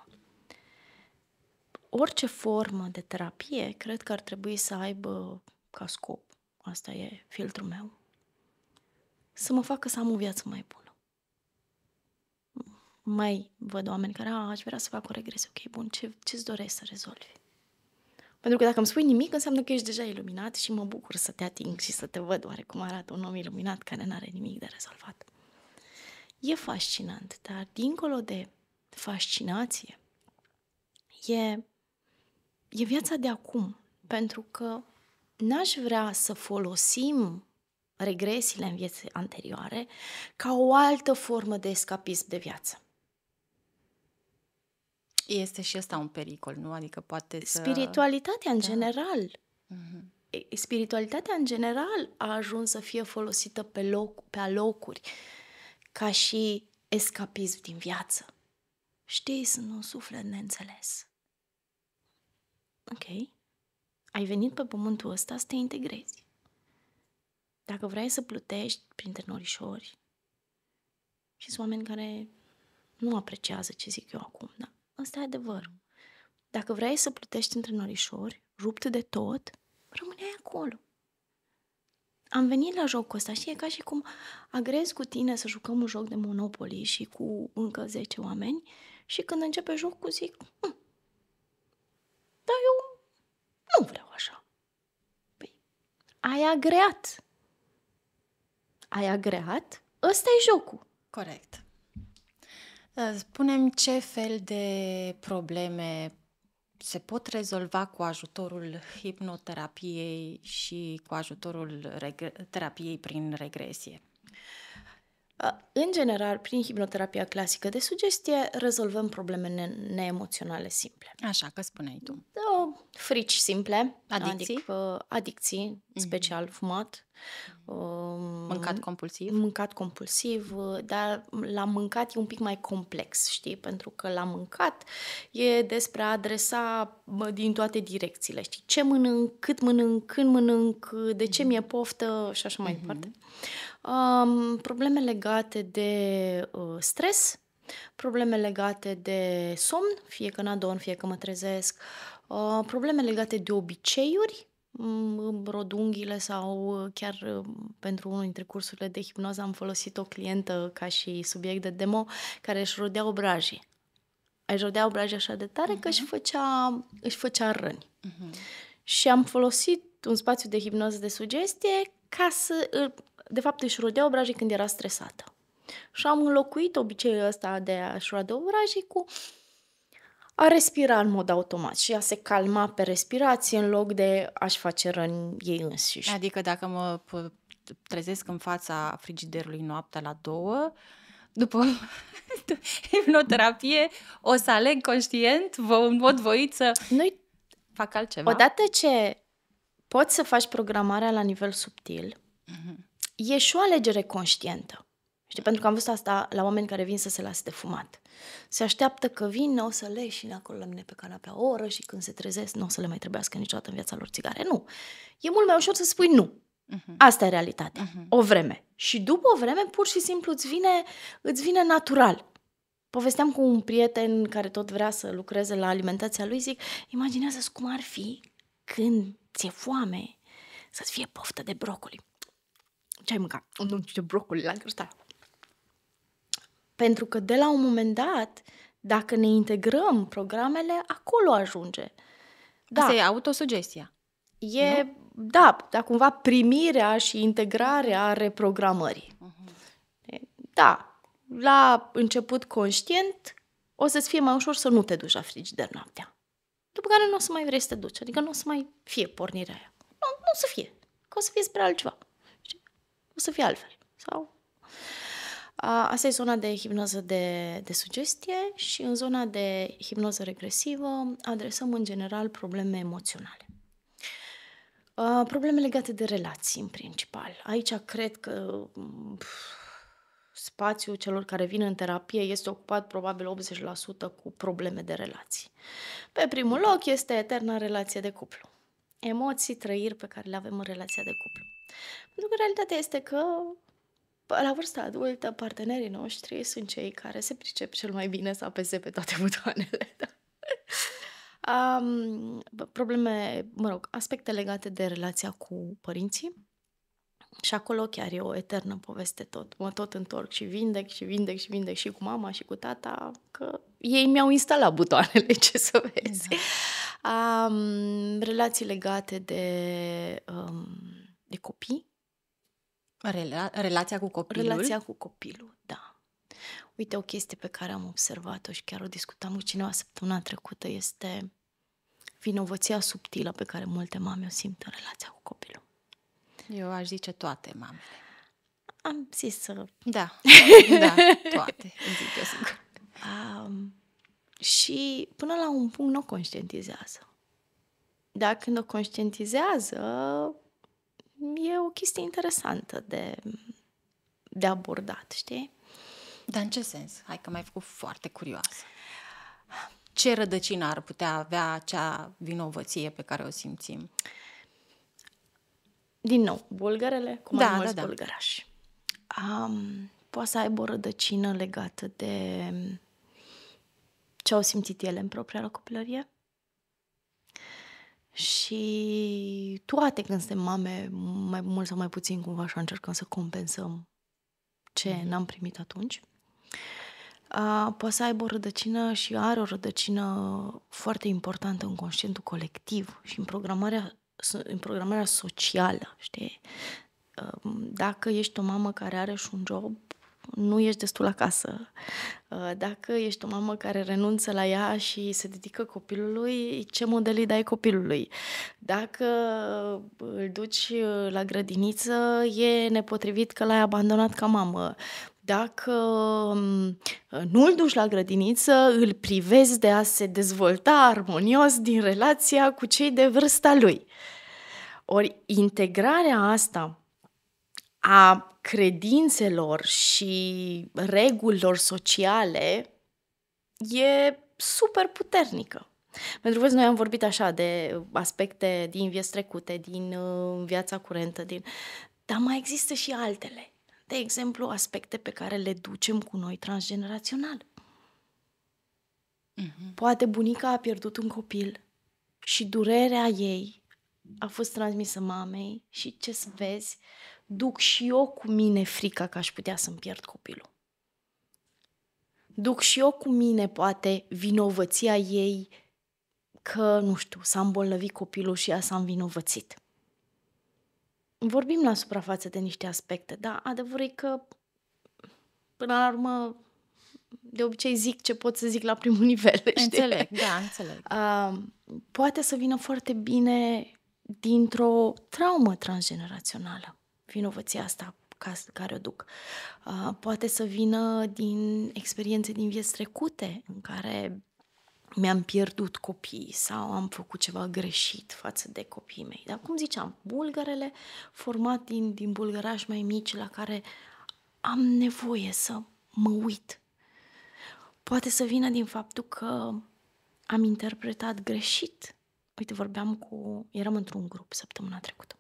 Orice formă de terapie, cred că ar trebui să aibă ca scop, asta e filtrul meu, să mă facă să am o viață mai bună. Mai văd oameni care, a, aș vrea să fac o regresie, ok, bun, ce, ce-ți dorești să rezolvi? Pentru că dacă îmi spui nimic, înseamnă că ești deja iluminat și mă bucur să te ating și să te văd oarecum arată un om iluminat care nu are nimic de rezolvat. E fascinant, dar dincolo de fascinație, e, e viața de acum, pentru că n-aș vrea să folosim regresiile în vieții anterioare ca o altă formă de escapism de viață. Este și ăsta un pericol, nu? Adică poate să... Spiritualitatea în da. general. Mm-hmm. Spiritualitatea în general a ajuns să fie folosită pe, loc, pe alocuri ca și escapism din viață. Știi, sunt un suflet neînțeles. Ok. Ai venit pe pământul ăsta să te integrezi. Dacă vrei să plutești printre norișori, și sunt oameni care nu apreciază ce zic eu acum, da? Asta e adevărul. Dacă vrei să plutești între norișori, rupt de tot, rămâneai acolo. Am venit la jocul ăsta și e ca și cum agrez cu tine să jucăm un joc de Monopoly și cu încă 10 oameni și când începe jocul zic, hm, dar eu nu vreau așa. Păi, ai agreat. Ai agreat, ăsta e jocul. Corect. Da, spunem ce fel de probleme se pot rezolva cu ajutorul hipnoterapiei și cu ajutorul terapiei prin regresie. În general, prin hipnoterapia clasică de sugestie, rezolvăm probleme ne- neemoționale simple. Așa că spuneai tu. Da, frici simple. Adicții? Adică, uh, adicții, mm-hmm. special fumat. Um, mâncat compulsiv? Mâncat compulsiv, uh, dar la mâncat e un pic mai complex, știi? Pentru că la mâncat e despre a adresa din toate direcțiile, știi? Ce mănânc, cât mănânc, când mănânc, de ce mm-hmm. mi-e poftă și așa mai mm-hmm. departe. Um, probleme legate de uh, stres, probleme legate de somn, fie că n adon fie că mă trezesc, uh, probleme legate de obiceiuri, mm, rodunghile sau uh, chiar uh, pentru unul dintre cursurile de hipnoză am folosit o clientă ca și subiect de demo care își rodea obrajii. Își rodea obrajii așa de tare uh-huh. că își mhm. făcea, își făcea răni. Uh-huh. Și am folosit un spațiu de hipnoză de sugestie ca să de fapt își rodea obrajii când era stresată. Și am înlocuit obiceiul ăsta de a-și roade obrajii cu a respira în mod automat și a se calma pe respirație în loc de a-și face răni ei însuși. Adică dacă mă trezesc în fața frigiderului noaptea la două, după hipnoterapie, o să aleg conștient, vă, în mod voit să Noi, fac altceva. Odată ce poți să faci programarea la nivel subtil, mm-hmm E și o alegere conștientă. Știi, pentru că am văzut asta la oameni care vin să se lase de fumat. Se așteaptă că vin, o să le și acolo la mine pe canapea o oră și când se trezesc, nu o să le mai trebuiască niciodată în viața lor țigare. Nu. E mult mai ușor să spui nu. Uh-huh. Asta e realitatea. Uh-huh. O vreme. Și după o vreme, pur și simplu îți vine, îți vine natural. Povesteam cu un prieten care tot vrea să lucreze la alimentația lui, zic, imaginează-ți cum ar fi când ți-e foame să-ți fie poftă de brocoli ce ai mâncat? Am nu ce brocoli la grătar. Pentru că de la un moment dat, dacă ne integrăm programele, acolo ajunge. Da. Asta e autosugestia. E, nu? da, dar cumva primirea și integrarea reprogramării. Uh-huh. Da, la început conștient, o să-ți fie mai ușor să nu te duci la frigider noaptea. După care nu o să mai vrei să te duci, adică nu o să mai fie pornirea aia. Nu, nu o să fie, că o să fie spre altceva o să fie altfel. Sau... Asta e zona de hipnoză de, de sugestie și în zona de hipnoză regresivă adresăm în general probleme emoționale. Probleme legate de relații, în principal. Aici cred că pf, spațiul celor care vin în terapie este ocupat probabil 80% cu probleme de relații. Pe primul loc este eterna relație de cuplu. Emoții, trăiri pe care le avem în relația de cuplu. Pentru că realitatea este că la vârsta adultă, partenerii noștri sunt cei care se pricep cel mai bine să apese pe toate butoanele. Um, probleme, mă rog, aspecte legate de relația cu părinții. Și acolo chiar e o eternă poveste tot. Mă tot întorc și vindec și vindec și vindec și cu mama și cu tata, că ei mi-au instalat butoanele, ce să vezi. Da. Um, relații legate de um, de copii? Rela- relația cu copilul? Relația cu copilul, da. Uite, o chestie pe care am observat-o și chiar o discutam cu cineva săptămâna trecută este vinovăția subtilă pe care multe mame o simt în relația cu copilul. Eu aș zice toate mamele. Am zis să... Da, da, toate, zic eu sigur. Um, și până la un punct nu o conștientizează. Dar când o conștientizează, e o chestie interesantă de, de abordat, știi? Dar în ce sens? Hai că m-ai făcut foarte curioasă. Ce rădăcină ar putea avea acea vinovăție pe care o simțim? Din nou, bulgarele, cum da, am da, da. bulgărași. Um, poate să aibă o rădăcină legată de ce au simțit ele în propria copilărie. Mm. Și toate când suntem mame, mai mult sau mai puțin, cumva așa încercăm să compensăm ce mm-hmm. n-am primit atunci. A, poate să aibă o rădăcină și are o rădăcină foarte importantă în conștientul colectiv și în programarea, în programarea socială, știi? Dacă ești o mamă care are și un job nu ești destul acasă. Uh, dacă ești o mamă care renunță la ea și se dedică copilului, ce model îi dai copilului? Dacă uh, îl duci uh, la grădiniță, e nepotrivit că l-ai abandonat ca mamă. Dacă um, nu îl duci la grădiniță, îl privezi de a se dezvolta armonios din relația cu cei de vârsta lui. Ori integrarea asta a credințelor și regulilor sociale e super puternică. Pentru că noi am vorbit așa de aspecte din vieți trecute, din uh, viața curentă, din... dar mai există și altele. De exemplu, aspecte pe care le ducem cu noi transgenerațional. Mm-hmm. Poate bunica a pierdut un copil și durerea ei a fost transmisă mamei și ce să mm. vezi, duc și eu cu mine frica că aș putea să-mi pierd copilul. Duc și eu cu mine, poate, vinovăția ei că, nu știu, s-a îmbolnăvit copilul și ea s-a învinovățit. Vorbim la suprafață de niște aspecte, dar adevărul e că, până la urmă, de obicei zic ce pot să zic la primul nivel. Știi? Înțeleg, da, înțeleg. Uh, poate să vină foarte bine dintr-o traumă transgenerațională vinovăția asta ca, care o duc. poate să vină din experiențe din vieți trecute în care mi-am pierdut copiii sau am făcut ceva greșit față de copiii mei. Dar cum ziceam, bulgarele format din, din bulgărași mai mici la care am nevoie să mă uit. Poate să vină din faptul că am interpretat greșit. Uite, vorbeam cu... eram într-un grup săptămâna trecută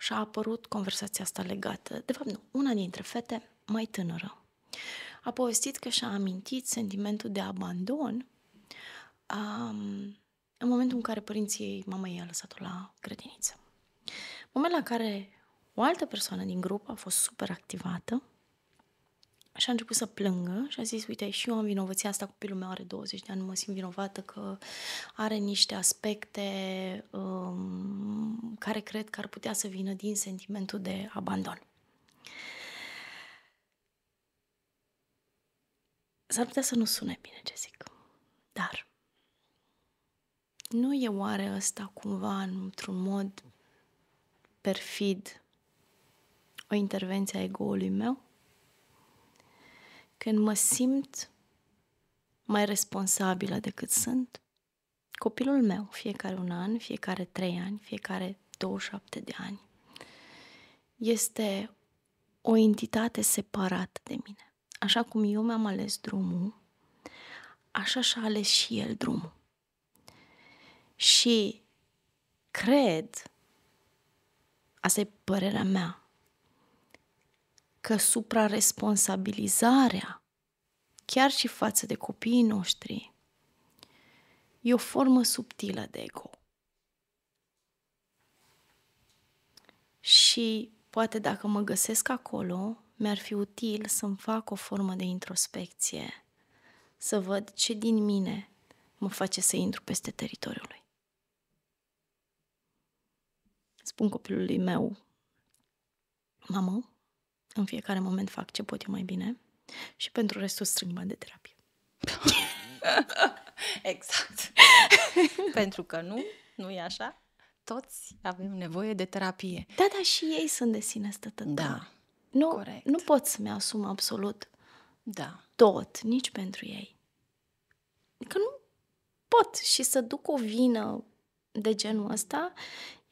și a apărut conversația asta legată. De fapt, nu, una dintre fete mai tânără. A povestit că și-a amintit sentimentul de abandon um, în momentul în care părinții ei, mama ei, a lăsat-o la grădiniță. Moment la care o altă persoană din grup a fost super activată și a început să plângă și a zis, uite, și eu am vinovăția asta, copilul meu are 20 de ani, mă simt vinovată că are niște aspecte um, care cred că ar putea să vină din sentimentul de abandon. S-ar putea să nu sune bine ce zic, dar nu e oare ăsta cumva într-un mod perfid o intervenție a ego-ului meu? când mă simt mai responsabilă decât sunt, copilul meu, fiecare un an, fiecare trei ani, fiecare 27 de ani, este o entitate separată de mine. Așa cum eu mi-am ales drumul, așa și-a ales și el drumul. Și cred, asta e părerea mea, că supraresponsabilizarea, chiar și față de copiii noștri, e o formă subtilă de ego. Și poate dacă mă găsesc acolo, mi-ar fi util să-mi fac o formă de introspecție, să văd ce din mine mă face să intru peste teritoriul lui. Spun copilului meu, mamă, în fiecare moment fac ce pot eu mai bine și pentru restul strâng bani de terapie. exact. pentru că nu, nu e așa? Toți avem nevoie de terapie. Da, da, și ei sunt de sine stătători. Da. Nu, corect. nu pot să-mi asum absolut da. tot, nici pentru ei. Că nu pot și să duc o vină de genul ăsta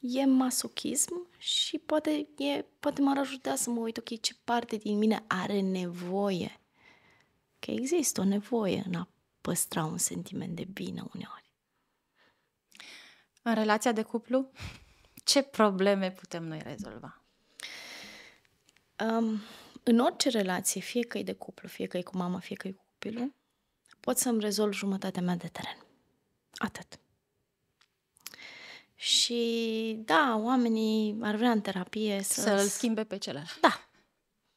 e masochism și poate, e, poate m-ar ajuta să mă uit, ok, ce parte din mine are nevoie. Că există o nevoie în a păstra un sentiment de bine uneori. În relația de cuplu, ce probleme putem noi rezolva? Um, în orice relație, fie că e de cuplu, fie că e cu mama, fie că e cu copilul, pot să-mi rezolv jumătatea mea de teren. Atât. Și da, oamenii ar vrea în terapie să... Să-l schimbe pe celălalt. Da,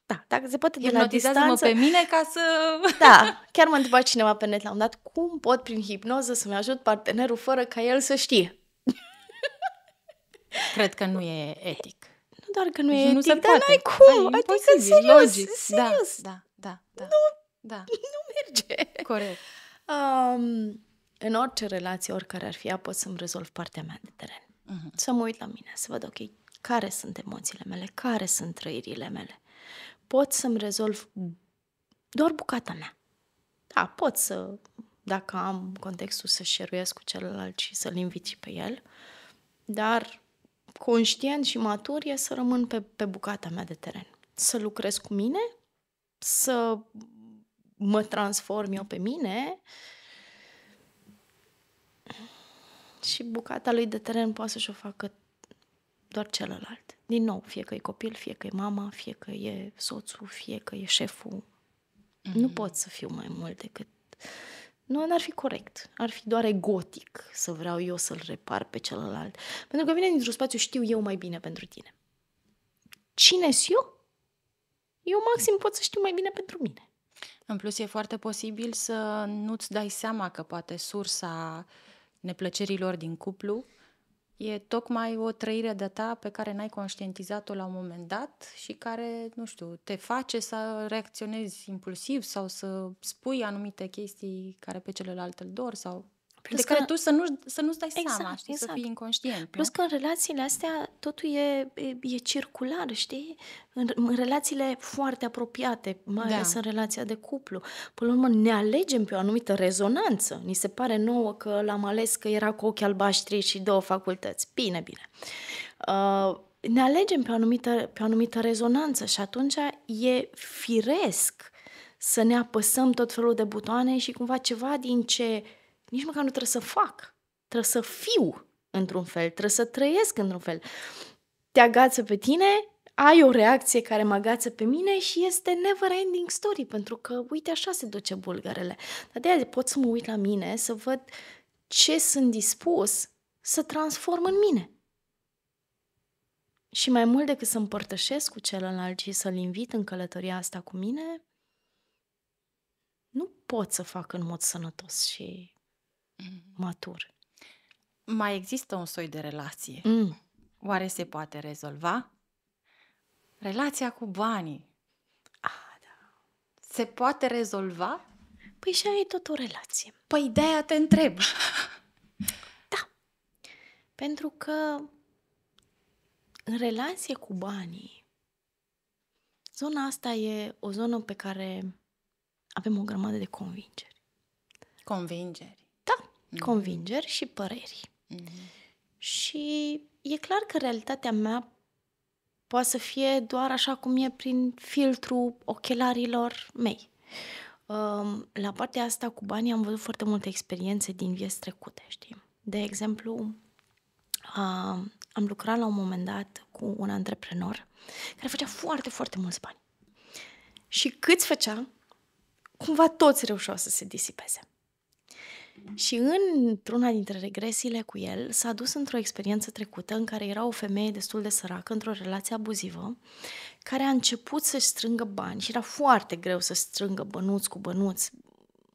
da, dacă se poate de la distanță... pe mine ca să... Da, chiar m-a întrebat cineva pe net la un dat cum pot prin hipnoză să-mi ajut partenerul fără ca el să știe. Cred că nu e etic. Nu doar că nu deci e nu etic, dar n-ai cum. Da, adică, serios, logic. Da, serios. Da, da, da, da. Nu, da. nu merge. Corect. Um, în orice relație, oricare ar fi ea, pot să-mi rezolv partea mea de teren. Uh-huh. Să mă uit la mine, să văd, ok, care sunt emoțiile mele, care sunt trăirile mele. Pot să-mi rezolv doar bucata mea. Da, pot să, dacă am contextul să șeruiesc cu celălalt și să-l invit și pe el, dar conștient și matur e să rămân pe, pe bucata mea de teren. Să lucrez cu mine, să mă transform eu pe mine, uh, și bucata lui de teren poate să-și o facă doar celălalt. Din nou, fie că e copil, fie că e mama, fie că e soțul, fie că e șeful. Mm-hmm. Nu pot să fiu mai mult decât... Nu, n-ar fi corect. Ar fi doar egotic să vreau eu să-l repar pe celălalt. Pentru că vine dintr-un spațiu, știu eu mai bine pentru tine. cine eu? Eu maxim pot să știu mai bine pentru mine. În plus, e foarte posibil să nu-ți dai seama că poate sursa uh, neplăcerilor din cuplu, e tocmai o trăire de ta pe care n-ai conștientizat-o la un moment dat și care, nu știu, te face să reacționezi impulsiv sau să spui anumite chestii care pe celălalt îl dor sau Plus de că, care tu să, nu, să nu-ți dai exact, seama, știi, exact. să fii inconștient. Plus nu? că în relațiile astea totul e, e, e circular, știi? În, în relațiile foarte apropiate, mai da. ales în relația de cuplu. Până la urmă ne alegem pe o anumită rezonanță. Ni se pare nouă că l-am ales că era cu ochii albaștri și două facultăți. Bine, bine. Uh, ne alegem pe o, anumită, pe o anumită rezonanță și atunci e firesc să ne apăsăm tot felul de butoane și cumva ceva din ce uh, nici măcar nu trebuie să fac. Trebuie să fiu într-un fel, trebuie să trăiesc într-un fel. Te agață pe tine, ai o reacție care mă agață pe mine și este never ending story, pentru că uite așa se duce bulgarele. Dar de aia pot să mă uit la mine, să văd ce sunt dispus să transform în mine. Și mai mult decât să împărtășesc cu celălalt și să-l invit în călătoria asta cu mine, nu pot să fac în mod sănătos și Mm-hmm. matur. Mai există un soi de relație. Mm. Oare se poate rezolva? Relația cu banii. Ah, da. Se poate rezolva? Păi și ai tot o relație. Păi de-aia te întreb. da. Pentru că în relație cu banii, zona asta e o zonă pe care avem o grămadă de convingeri. Convingeri. Mm. convingeri și păreri. Mm-hmm. Și e clar că realitatea mea poate să fie doar așa cum e prin filtru ochelarilor mei. Um, la partea asta cu banii am văzut foarte multe experiențe din vieți trecute, știi? De exemplu, um, am lucrat la un moment dat cu un antreprenor care făcea foarte, foarte mulți bani. Și câți făcea, cumva toți reușeau să se disipeze. Și într-una dintre regresiile cu el s-a dus într-o experiență trecută în care era o femeie destul de săracă, într-o relație abuzivă, care a început să-și strângă bani și era foarte greu să strângă bănuți cu bănuți.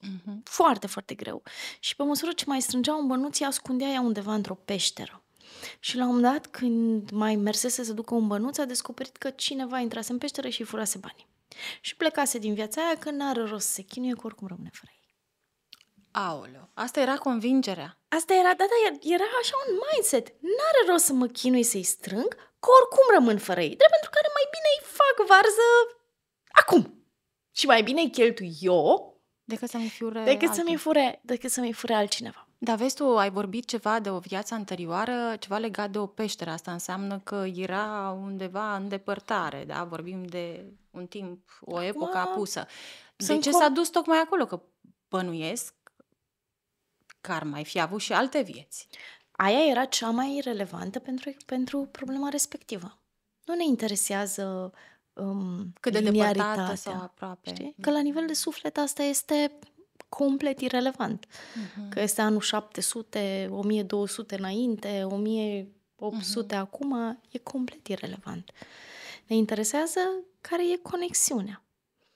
Uh-huh. Foarte, foarte greu. Și pe măsură ce mai strângea un bănuț, ea ascundea ea undeva într-o peșteră. Și la un moment dat, când mai mersese să ducă un bănuț, a descoperit că cineva intrase în peșteră și îi furase banii. Și plecase din viața aia că n-are rost să se chinuie, că oricum rămâne fără ei. Aoleu, asta era convingerea. Asta era, da, da, era așa un mindset. N-are rost să mă chinui să-i strâng, că oricum rămân fără ei, drept pentru care mai bine îi fac varză acum. Și mai bine îi cheltui eu decât să-mi fure decât să-mi fure, decât să-mi fure altcineva. Da, vezi tu, ai vorbit ceva de o viață anterioară, ceva legat de o peșteră. Asta înseamnă că era undeva în depărtare, da? Vorbim de un timp, o epocă apusă. De ce com... s-a dus tocmai acolo? Că bănuiesc că ar mai fi avut și alte vieți. Aia era cea mai relevantă pentru, pentru problema respectivă. Nu ne interesează um, cât de depărtată sau aproape. Știi? Că la nivel de mhm. suflet asta este complet irrelevant. Uh-huh. Că este anul 700, 1200 înainte, 1800 uh-huh. Mhm. acum, e complet irrelevant. Ne interesează care e conexiunea.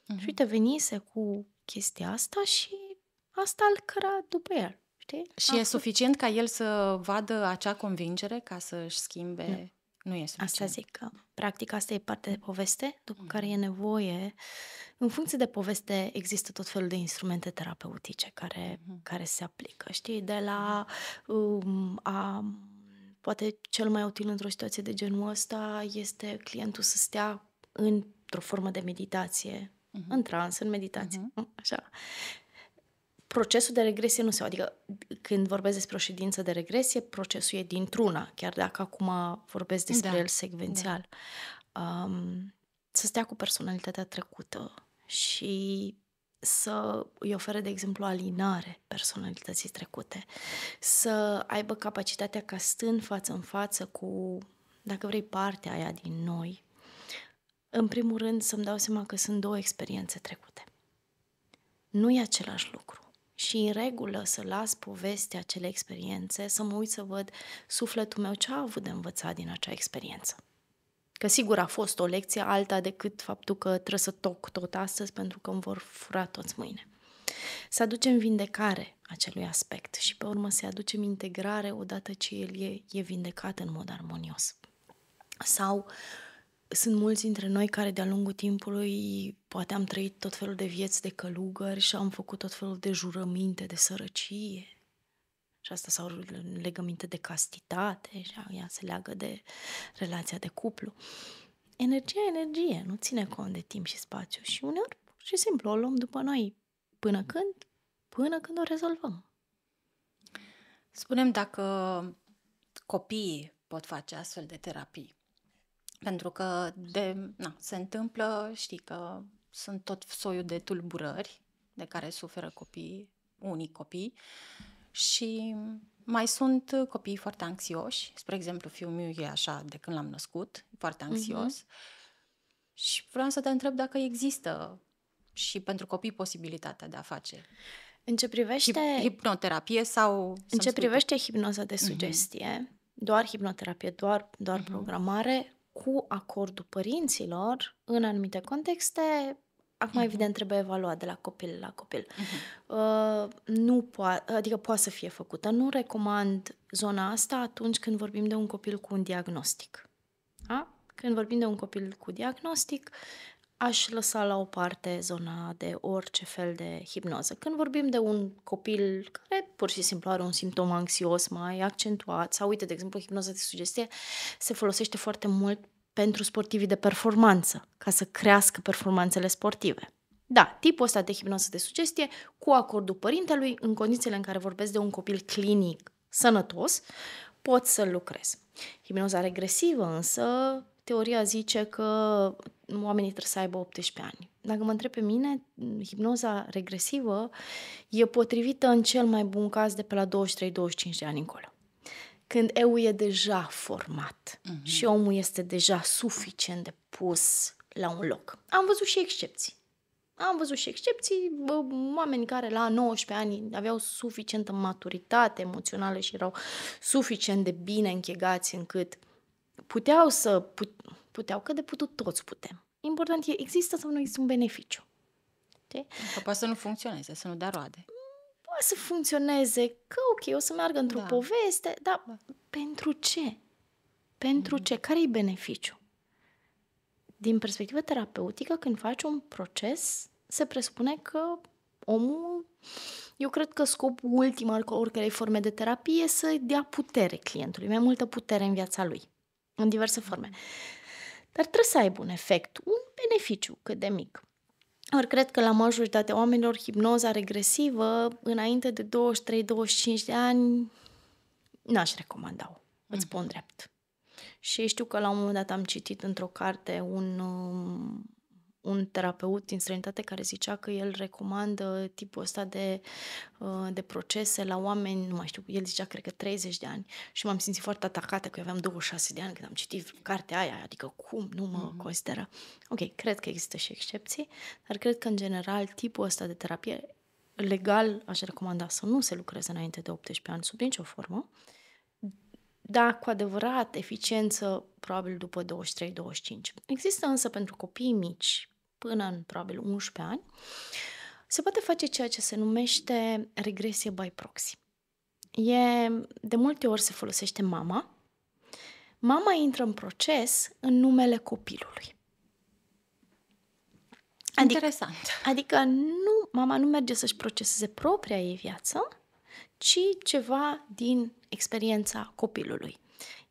Uh-huh. Și uite, venise cu chestia asta și asta îl căra după el știi? Și ah, e suficient ca el să vadă acea convingere ca să-și schimbe... Nu. Nu e suficient. Asta zic că, practic, asta e parte de poveste, după mm. care e nevoie. În funcție de poveste, există tot felul de instrumente terapeutice care, mm. care se aplică, știi? De la mhm. um, a poate cel mai util într-o situație de genul ăsta este clientul să stea într-o formă de meditație, uh-huh. în trans, în meditație, uh-huh. așa procesul de regresie nu se... Adică când vorbesc despre o ședință de regresie, procesul e dintr-una, chiar dacă acum vorbesc despre da. el secvențial. Da. Um, să stea cu personalitatea trecută și să îi ofere, de exemplu, alinare personalității trecute, să aibă capacitatea ca stând față în față cu, dacă vrei, partea aia din noi, în primul rând să-mi dau seama că sunt două experiențe trecute. Nu e același lucru și în regulă să las povestea acele experiențe, să mă uit să văd sufletul meu ce a avut de învățat din acea experiență. Că sigur a fost o lecție alta decât faptul că trebuie să toc tot astăzi pentru că îmi vor fura toți mâine. Să aducem vindecare acelui aspect și pe urmă să aducem integrare odată ce el e, e vindecat în mod armonios. Sau sunt mulți dintre noi care de-a lungul timpului Poate am trăit tot felul de vieți de călugări și am făcut tot felul de jurăminte de sărăcie. Și asta sau legăminte de castitate, și ea se leagă de relația de cuplu. Energia, energie, nu ține cont de timp și spațiu și uneori pur și simplu o luăm după noi până când, până când o rezolvăm. Spunem dacă copiii pot face astfel de terapii. Pentru că de, na, se întâmplă, știi că sunt tot soiul de tulburări de care suferă copiii, unii copii și mai sunt copii foarte anxioși. Spre exemplu, fiul meu e așa de când l-am născut, foarte mhm. anxios. Uh-huh. Și vreau să te întreb dacă există și pentru copii posibilitatea de a face în ce privește Hip- hipnoterapie sau În ce privește hipnoza de mhm. sugestie, uh-huh. doar hipnoterapie, doar doar uh-huh. programare, cu acordul părinților, în anumite contexte, acum uh-huh. evident trebuie evaluat de la copil la copil. Uh-huh. Uh, nu poate, adică poate să fie făcută. Nu recomand zona asta atunci când vorbim de un copil cu un diagnostic. Da? Când vorbim de un copil cu diagnostic, aș lăsa la o parte zona de orice fel de hipnoză. Când vorbim de un copil care pur și simplu are un simptom anxios mai accentuat, sau uite, de exemplu, hipnoza de sugestie se folosește foarte mult pentru sportivii de performanță, ca să crească performanțele sportive. Da, tipul ăsta de hipnoză de sugestie, cu acordul părintelui, în condițiile în care vorbesc de un copil clinic sănătos, pot să lucrez. Hipnoza regresivă însă teoria zice că oamenii trebuie să aibă 18 ani. Dacă mă întreb pe mine, hipnoza regresivă e potrivită în cel mai bun caz de pe la 23-25 de ani încolo. Când eu e deja format uh-huh. și omul este deja suficient de pus la un loc. Am văzut și excepții. Am văzut și excepții, bă, oameni care la 19 ani aveau suficientă maturitate emoțională și erau suficient de bine închegați încât uh, puteau să... Put, puteau, că de putut toți putem. Important e, există sau nu există un beneficiu. Știi? Că poate să nu funcționeze, să nu dea roade. Mm, poate să funcționeze, că ok, o să meargă într-o da. poveste, dar da. pentru ce? Pentru mm. ce? Care-i beneficiu? Din perspectivă terapeutică, când faci un proces, se presupune că omul, eu cred că scopul ultim al oricărei forme de terapie e să dea putere clientului, mai multă putere în viața lui în diverse forme. Dar trebuie să aibă un efect, un beneficiu cât de mic. Ori cred că la majoritatea oamenilor hipnoza regresivă, înainte de 23-25 de ani, n-aș recomanda-o, îți mhm. spun drept. Și știu că la un moment dat am citit într-o carte un um, un terapeut din străinătate care zicea că el recomandă tipul ăsta de, uh, de procese la oameni, nu mai știu, el zicea cred că 30 de ani și m-am simțit foarte atacată că eu aveam 26 de ani când am citit cartea aia, adică cum nu mă mm-hmm. consideră. Ok, cred că există și excepții, dar cred că în general tipul ăsta de terapie legal aș recomanda să nu se lucreze înainte de 18 ani sub nicio formă. Da, cu adevărat, eficiență probabil după 23-25. Există însă pentru copiii mici până în probabil 11 ani, se poate face ceea ce se numește regresie by proxy. E, de multe ori se folosește mama. Mama intră în proces în numele copilului. Adică, Interesant. Adică nu, mama nu merge să-și proceseze propria ei viață, ci ceva din experiența copilului.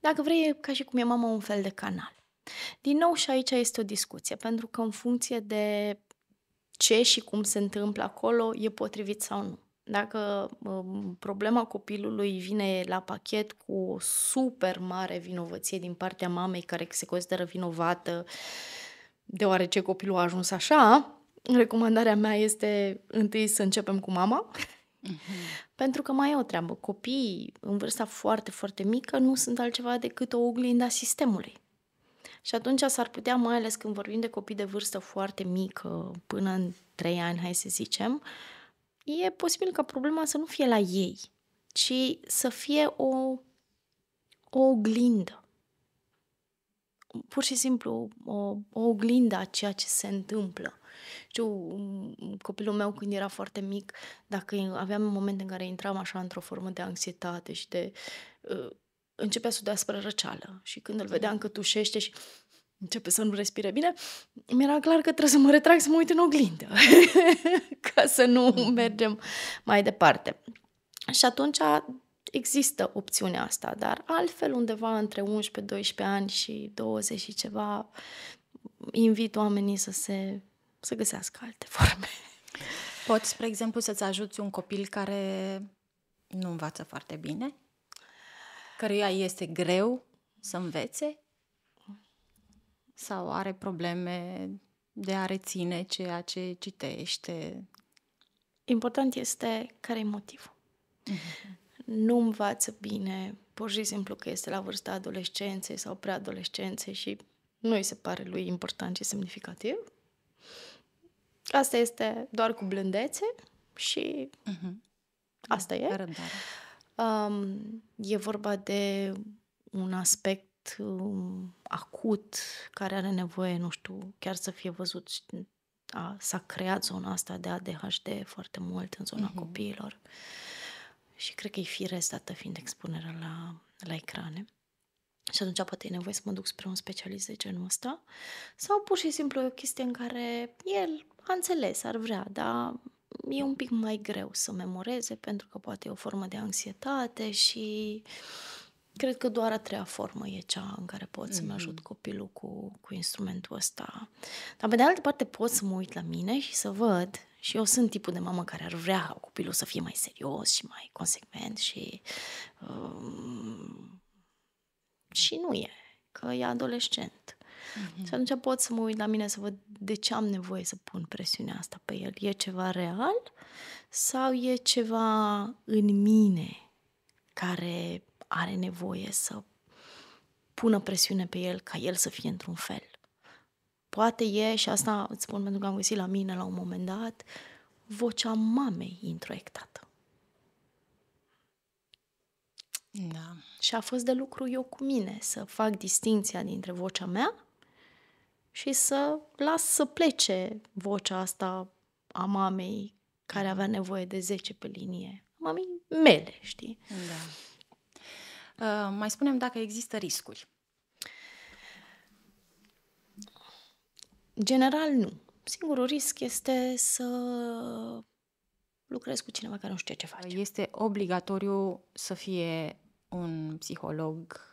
Dacă vrei, ca și cum e mama un fel de canal. Din nou și aici este o discuție, pentru că în funcție de ce și cum se întâmplă acolo, e potrivit sau nu. Dacă um, problema copilului vine la pachet cu o super mare vinovăție din partea mamei care se consideră vinovată deoarece copilul a ajuns așa, recomandarea mea este întâi să începem cu mama, mm-hmm. pentru că mai e o treabă. Copiii în vârsta foarte, foarte mică nu sunt altceva decât o oglindă a sistemului. Și atunci s-ar putea, mai ales când vorbim de copii de vârstă foarte mică, până în 3 ani, hai să zicem, e posibil ca problema să nu fie la ei, ci să fie o, o oglindă. Pur și simplu o, o oglindă a ceea ce se întâmplă. Știu, copilul meu când era foarte mic, dacă aveam momente în care intram așa într-o formă de anxietate și de uh, începea să dea spre răceală și când îl vedeam mhm. că tușește și începe să nu respire bine, mi-era clar că trebuie să mă retrag să mă uit în oglindă ca să nu mhm. mergem mai departe. Și atunci există opțiunea asta, dar altfel undeva între 11-12 ani și 20 și ceva invit oamenii să se să găsească alte forme. Poți, spre exemplu, să-ți ajuți un copil care nu învață foarte bine căruia este greu să învețe? Sau are probleme de a reține ceea ce citește? Important este care-i motivul. Mhm. Nu învață bine, pur și simplu că este la vârsta adolescenței sau preadolescenței și nu îi se pare lui important și semnificativ. Asta este doar cu blândețe și uh-huh. asta e. Răbdare. Um, e vorba de un aspect um, acut care are nevoie, nu știu, chiar să fie văzut. A, s-a creat zona asta de ADHD foarte mult în zona mm-hmm. copiilor și cred că e firesc dată fiind expunerea la, la ecrane. Și atunci poate e nevoie să mă duc spre un specialist de genul ăsta. Sau pur și simplu e o chestie în care el a înțeles, ar vrea, dar e un pic mai greu să memoreze pentru că poate e o formă de anxietate și cred că doar a treia formă e cea în care pot să-mi ajut mhm. copilul cu, cu instrumentul ăsta. Dar pe de altă parte pot să mă uit la mine și să văd și eu sunt tipul de mamă care ar vrea copilul să fie mai serios și mai consecvent și um, și nu e, că e adolescent. Mm-hmm. Și atunci pot să mă uit la mine să văd de ce am nevoie să pun presiunea asta pe el. E ceva real sau e ceva în mine care are nevoie să pună presiune pe el ca el să fie într-un fel. Poate e, și asta îți spun pentru că am găsit la mine la un moment dat, vocea mamei introiectată. Da. Și a fost de lucru eu cu mine să fac distinția dintre vocea mea și să las să plece vocea asta a mamei care avea nevoie de 10 pe linie. Mamei mele, știi? Da. Uh, mai spunem dacă există riscuri. General, nu. Singurul risc este să lucrezi cu cineva care nu știe ce face. Este obligatoriu să fie un psiholog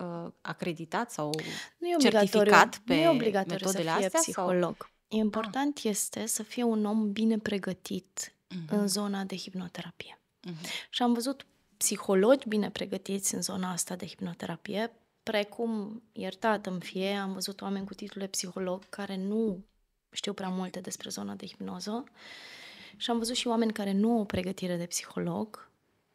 uh, acreditat sau nu e certificat pe nu e obligatoriu metodele să fie astea? psiholog. Sau? Important ah. este să fie un om bine pregătit uh-huh. în zona de hipnoterapie. Uh-huh. Și am văzut psihologi bine pregătiți în zona asta de hipnoterapie, precum, iertat în fie, am văzut oameni cu titlul de psiholog care nu știu prea multe despre zona de hipnoză și am văzut și oameni care nu au o pregătire de psiholog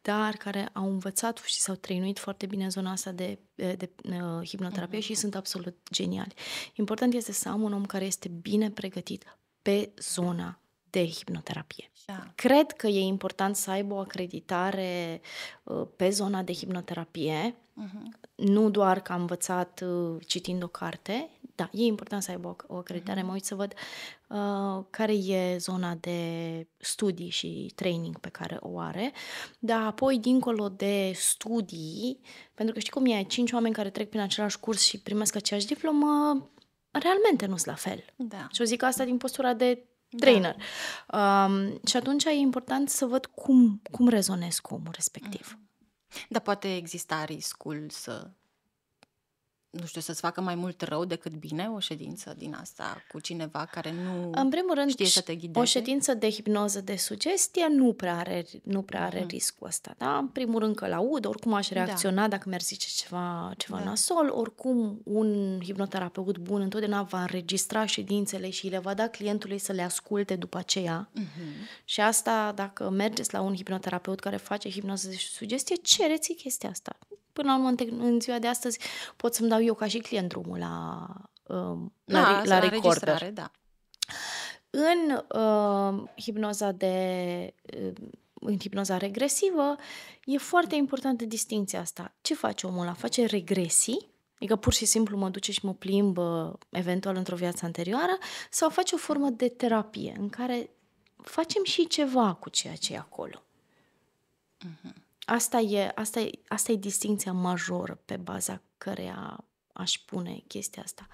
dar care au învățat și s-au trăinuit foarte bine zona asta de, de, de uh, hipnoterapie uh-huh. și sunt absolut geniali. Important este să am un om care este bine pregătit pe zona de hipnoterapie. Da. Cred că e important să aibă o acreditare uh, pe zona de hipnoterapie, uh-huh. nu doar că am învățat uh, citind o carte, da, e important să aibă o, o acreditare. Uh-huh. Mă uit să văd Uh, care e zona de studii și training pe care o are, dar apoi, dincolo de studii, pentru că știi cum e, cinci oameni care trec prin același curs și primesc aceeași diplomă, realmente nu sunt la fel. Da. Și o zic asta din postura de da. trainer. Da. Um, și atunci e important să văd cum, cum rezonez cu omul respectiv. Mm. Dar poate exista riscul să nu știu, să-ți facă mai mult rău decât bine o ședință din asta cu cineva care nu În primul rând, știe să te ghideze? O ședință de hipnoză de sugestie nu prea are, nu prea are mm. riscul ăsta, da? În primul rând că-l aud, oricum aș da. reacționa da. dacă mi-ar zice ceva, ceva da. nasol, oricum un hipnoterapeut bun întotdeauna va înregistra ședințele și le va da clientului să le asculte după aceea. Mm-hmm. Și asta, dacă mergeți la un hipnoterapeut care face hipnoză de sugestie, cereți chestia asta până la urmă, în ziua de astăzi, pot să-mi dau eu ca și client drumul la, um, la, da, la, la recorder. Da. În uh, hipnoza de uh, în hipnoza regresivă, e foarte importantă distinția asta. Ce face omul ăla? Face regresii, adică pur și simplu mă duce și mă plimb eventual într-o viață anterioară, sau face o formă de terapie în care facem și ceva cu ceea ce e acolo. Uh-huh. Asta e, asta, e, asta e distinția majoră pe baza căreia aș pune chestia asta.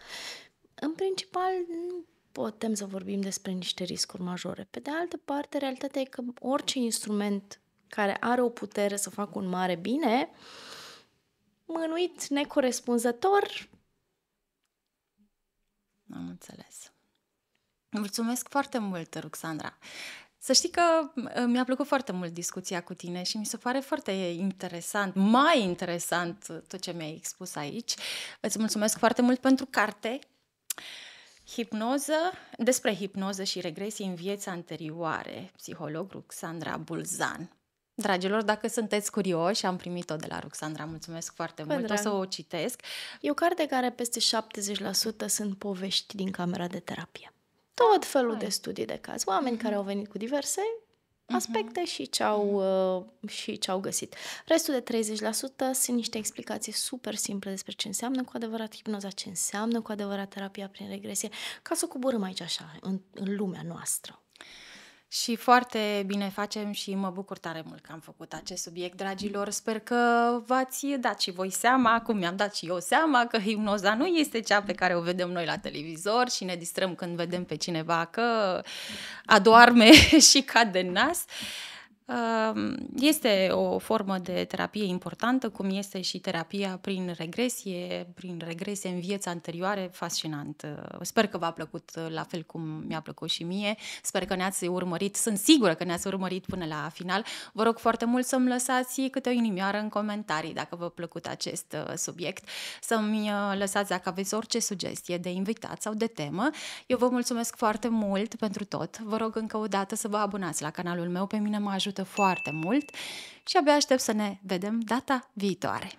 În principal, nu putem să vorbim despre niște riscuri majore. Pe de altă parte, realitatea e că orice instrument care are o putere să facă un mare bine, mânuit necorespunzător. Am înțeles. Mulțumesc foarte mult, Ruxandra. Să știi că uh, mi-a plăcut foarte mult discuția cu tine și mi se pare foarte interesant, mai interesant uh, tot ce mi-ai expus aici. Îți mulțumesc foarte mult pentru carte. Hipnoză, despre hipnoză și regresii în vieța anterioare, psiholog Ruxandra Bulzan. Dragilor, dacă sunteți curioși, am primit-o de la Ruxandra, mulțumesc foarte Bă, mult, drag. o să o citesc. E o carte care peste 70% sunt povești din camera de terapie tot ah, felul de studii de caz, oameni mhm. care au venit cu diverse mhm. aspecte și ce au, mhm. uh, și ce au găsit. Restul de 30% sunt niște explicații super simple despre ce înseamnă cu adevărat hipnoza, ce înseamnă cu adevărat terapia prin regresie, ca să coborâm aici așa, în, în lumea noastră. Și foarte bine facem și mă bucur tare mult că am făcut acest subiect, dragilor. Sper că v-ați dat și voi seama, cum mi-am dat și eu seama, că hipnoza nu este cea pe care o vedem noi la televizor și ne distrăm când vedem pe cineva că adoarme și cade în nas. Uh, este o formă de terapie importantă, cum este și terapia prin regresie, prin regresie în vieța anterioare, fascinant. Sper că v-a plăcut la fel cum mi-a plăcut și mie. Sper că ne-ați urmărit, sunt sigură că ne-ați urmărit până la final. Vă rog foarte mult să-mi lăsați câte o inimioară în comentarii dacă v-a plăcut acest uh, subiect, să-mi uh, lăsați dacă aveți orice sugestie de invitat sau de temă. Eu vă mulțumesc foarte mult pentru tot. Vă rog încă o dată să vă abonați la canalul meu, pe mine mă ajută ajută foarte mult și abia aștept să ne vedem data viitoare.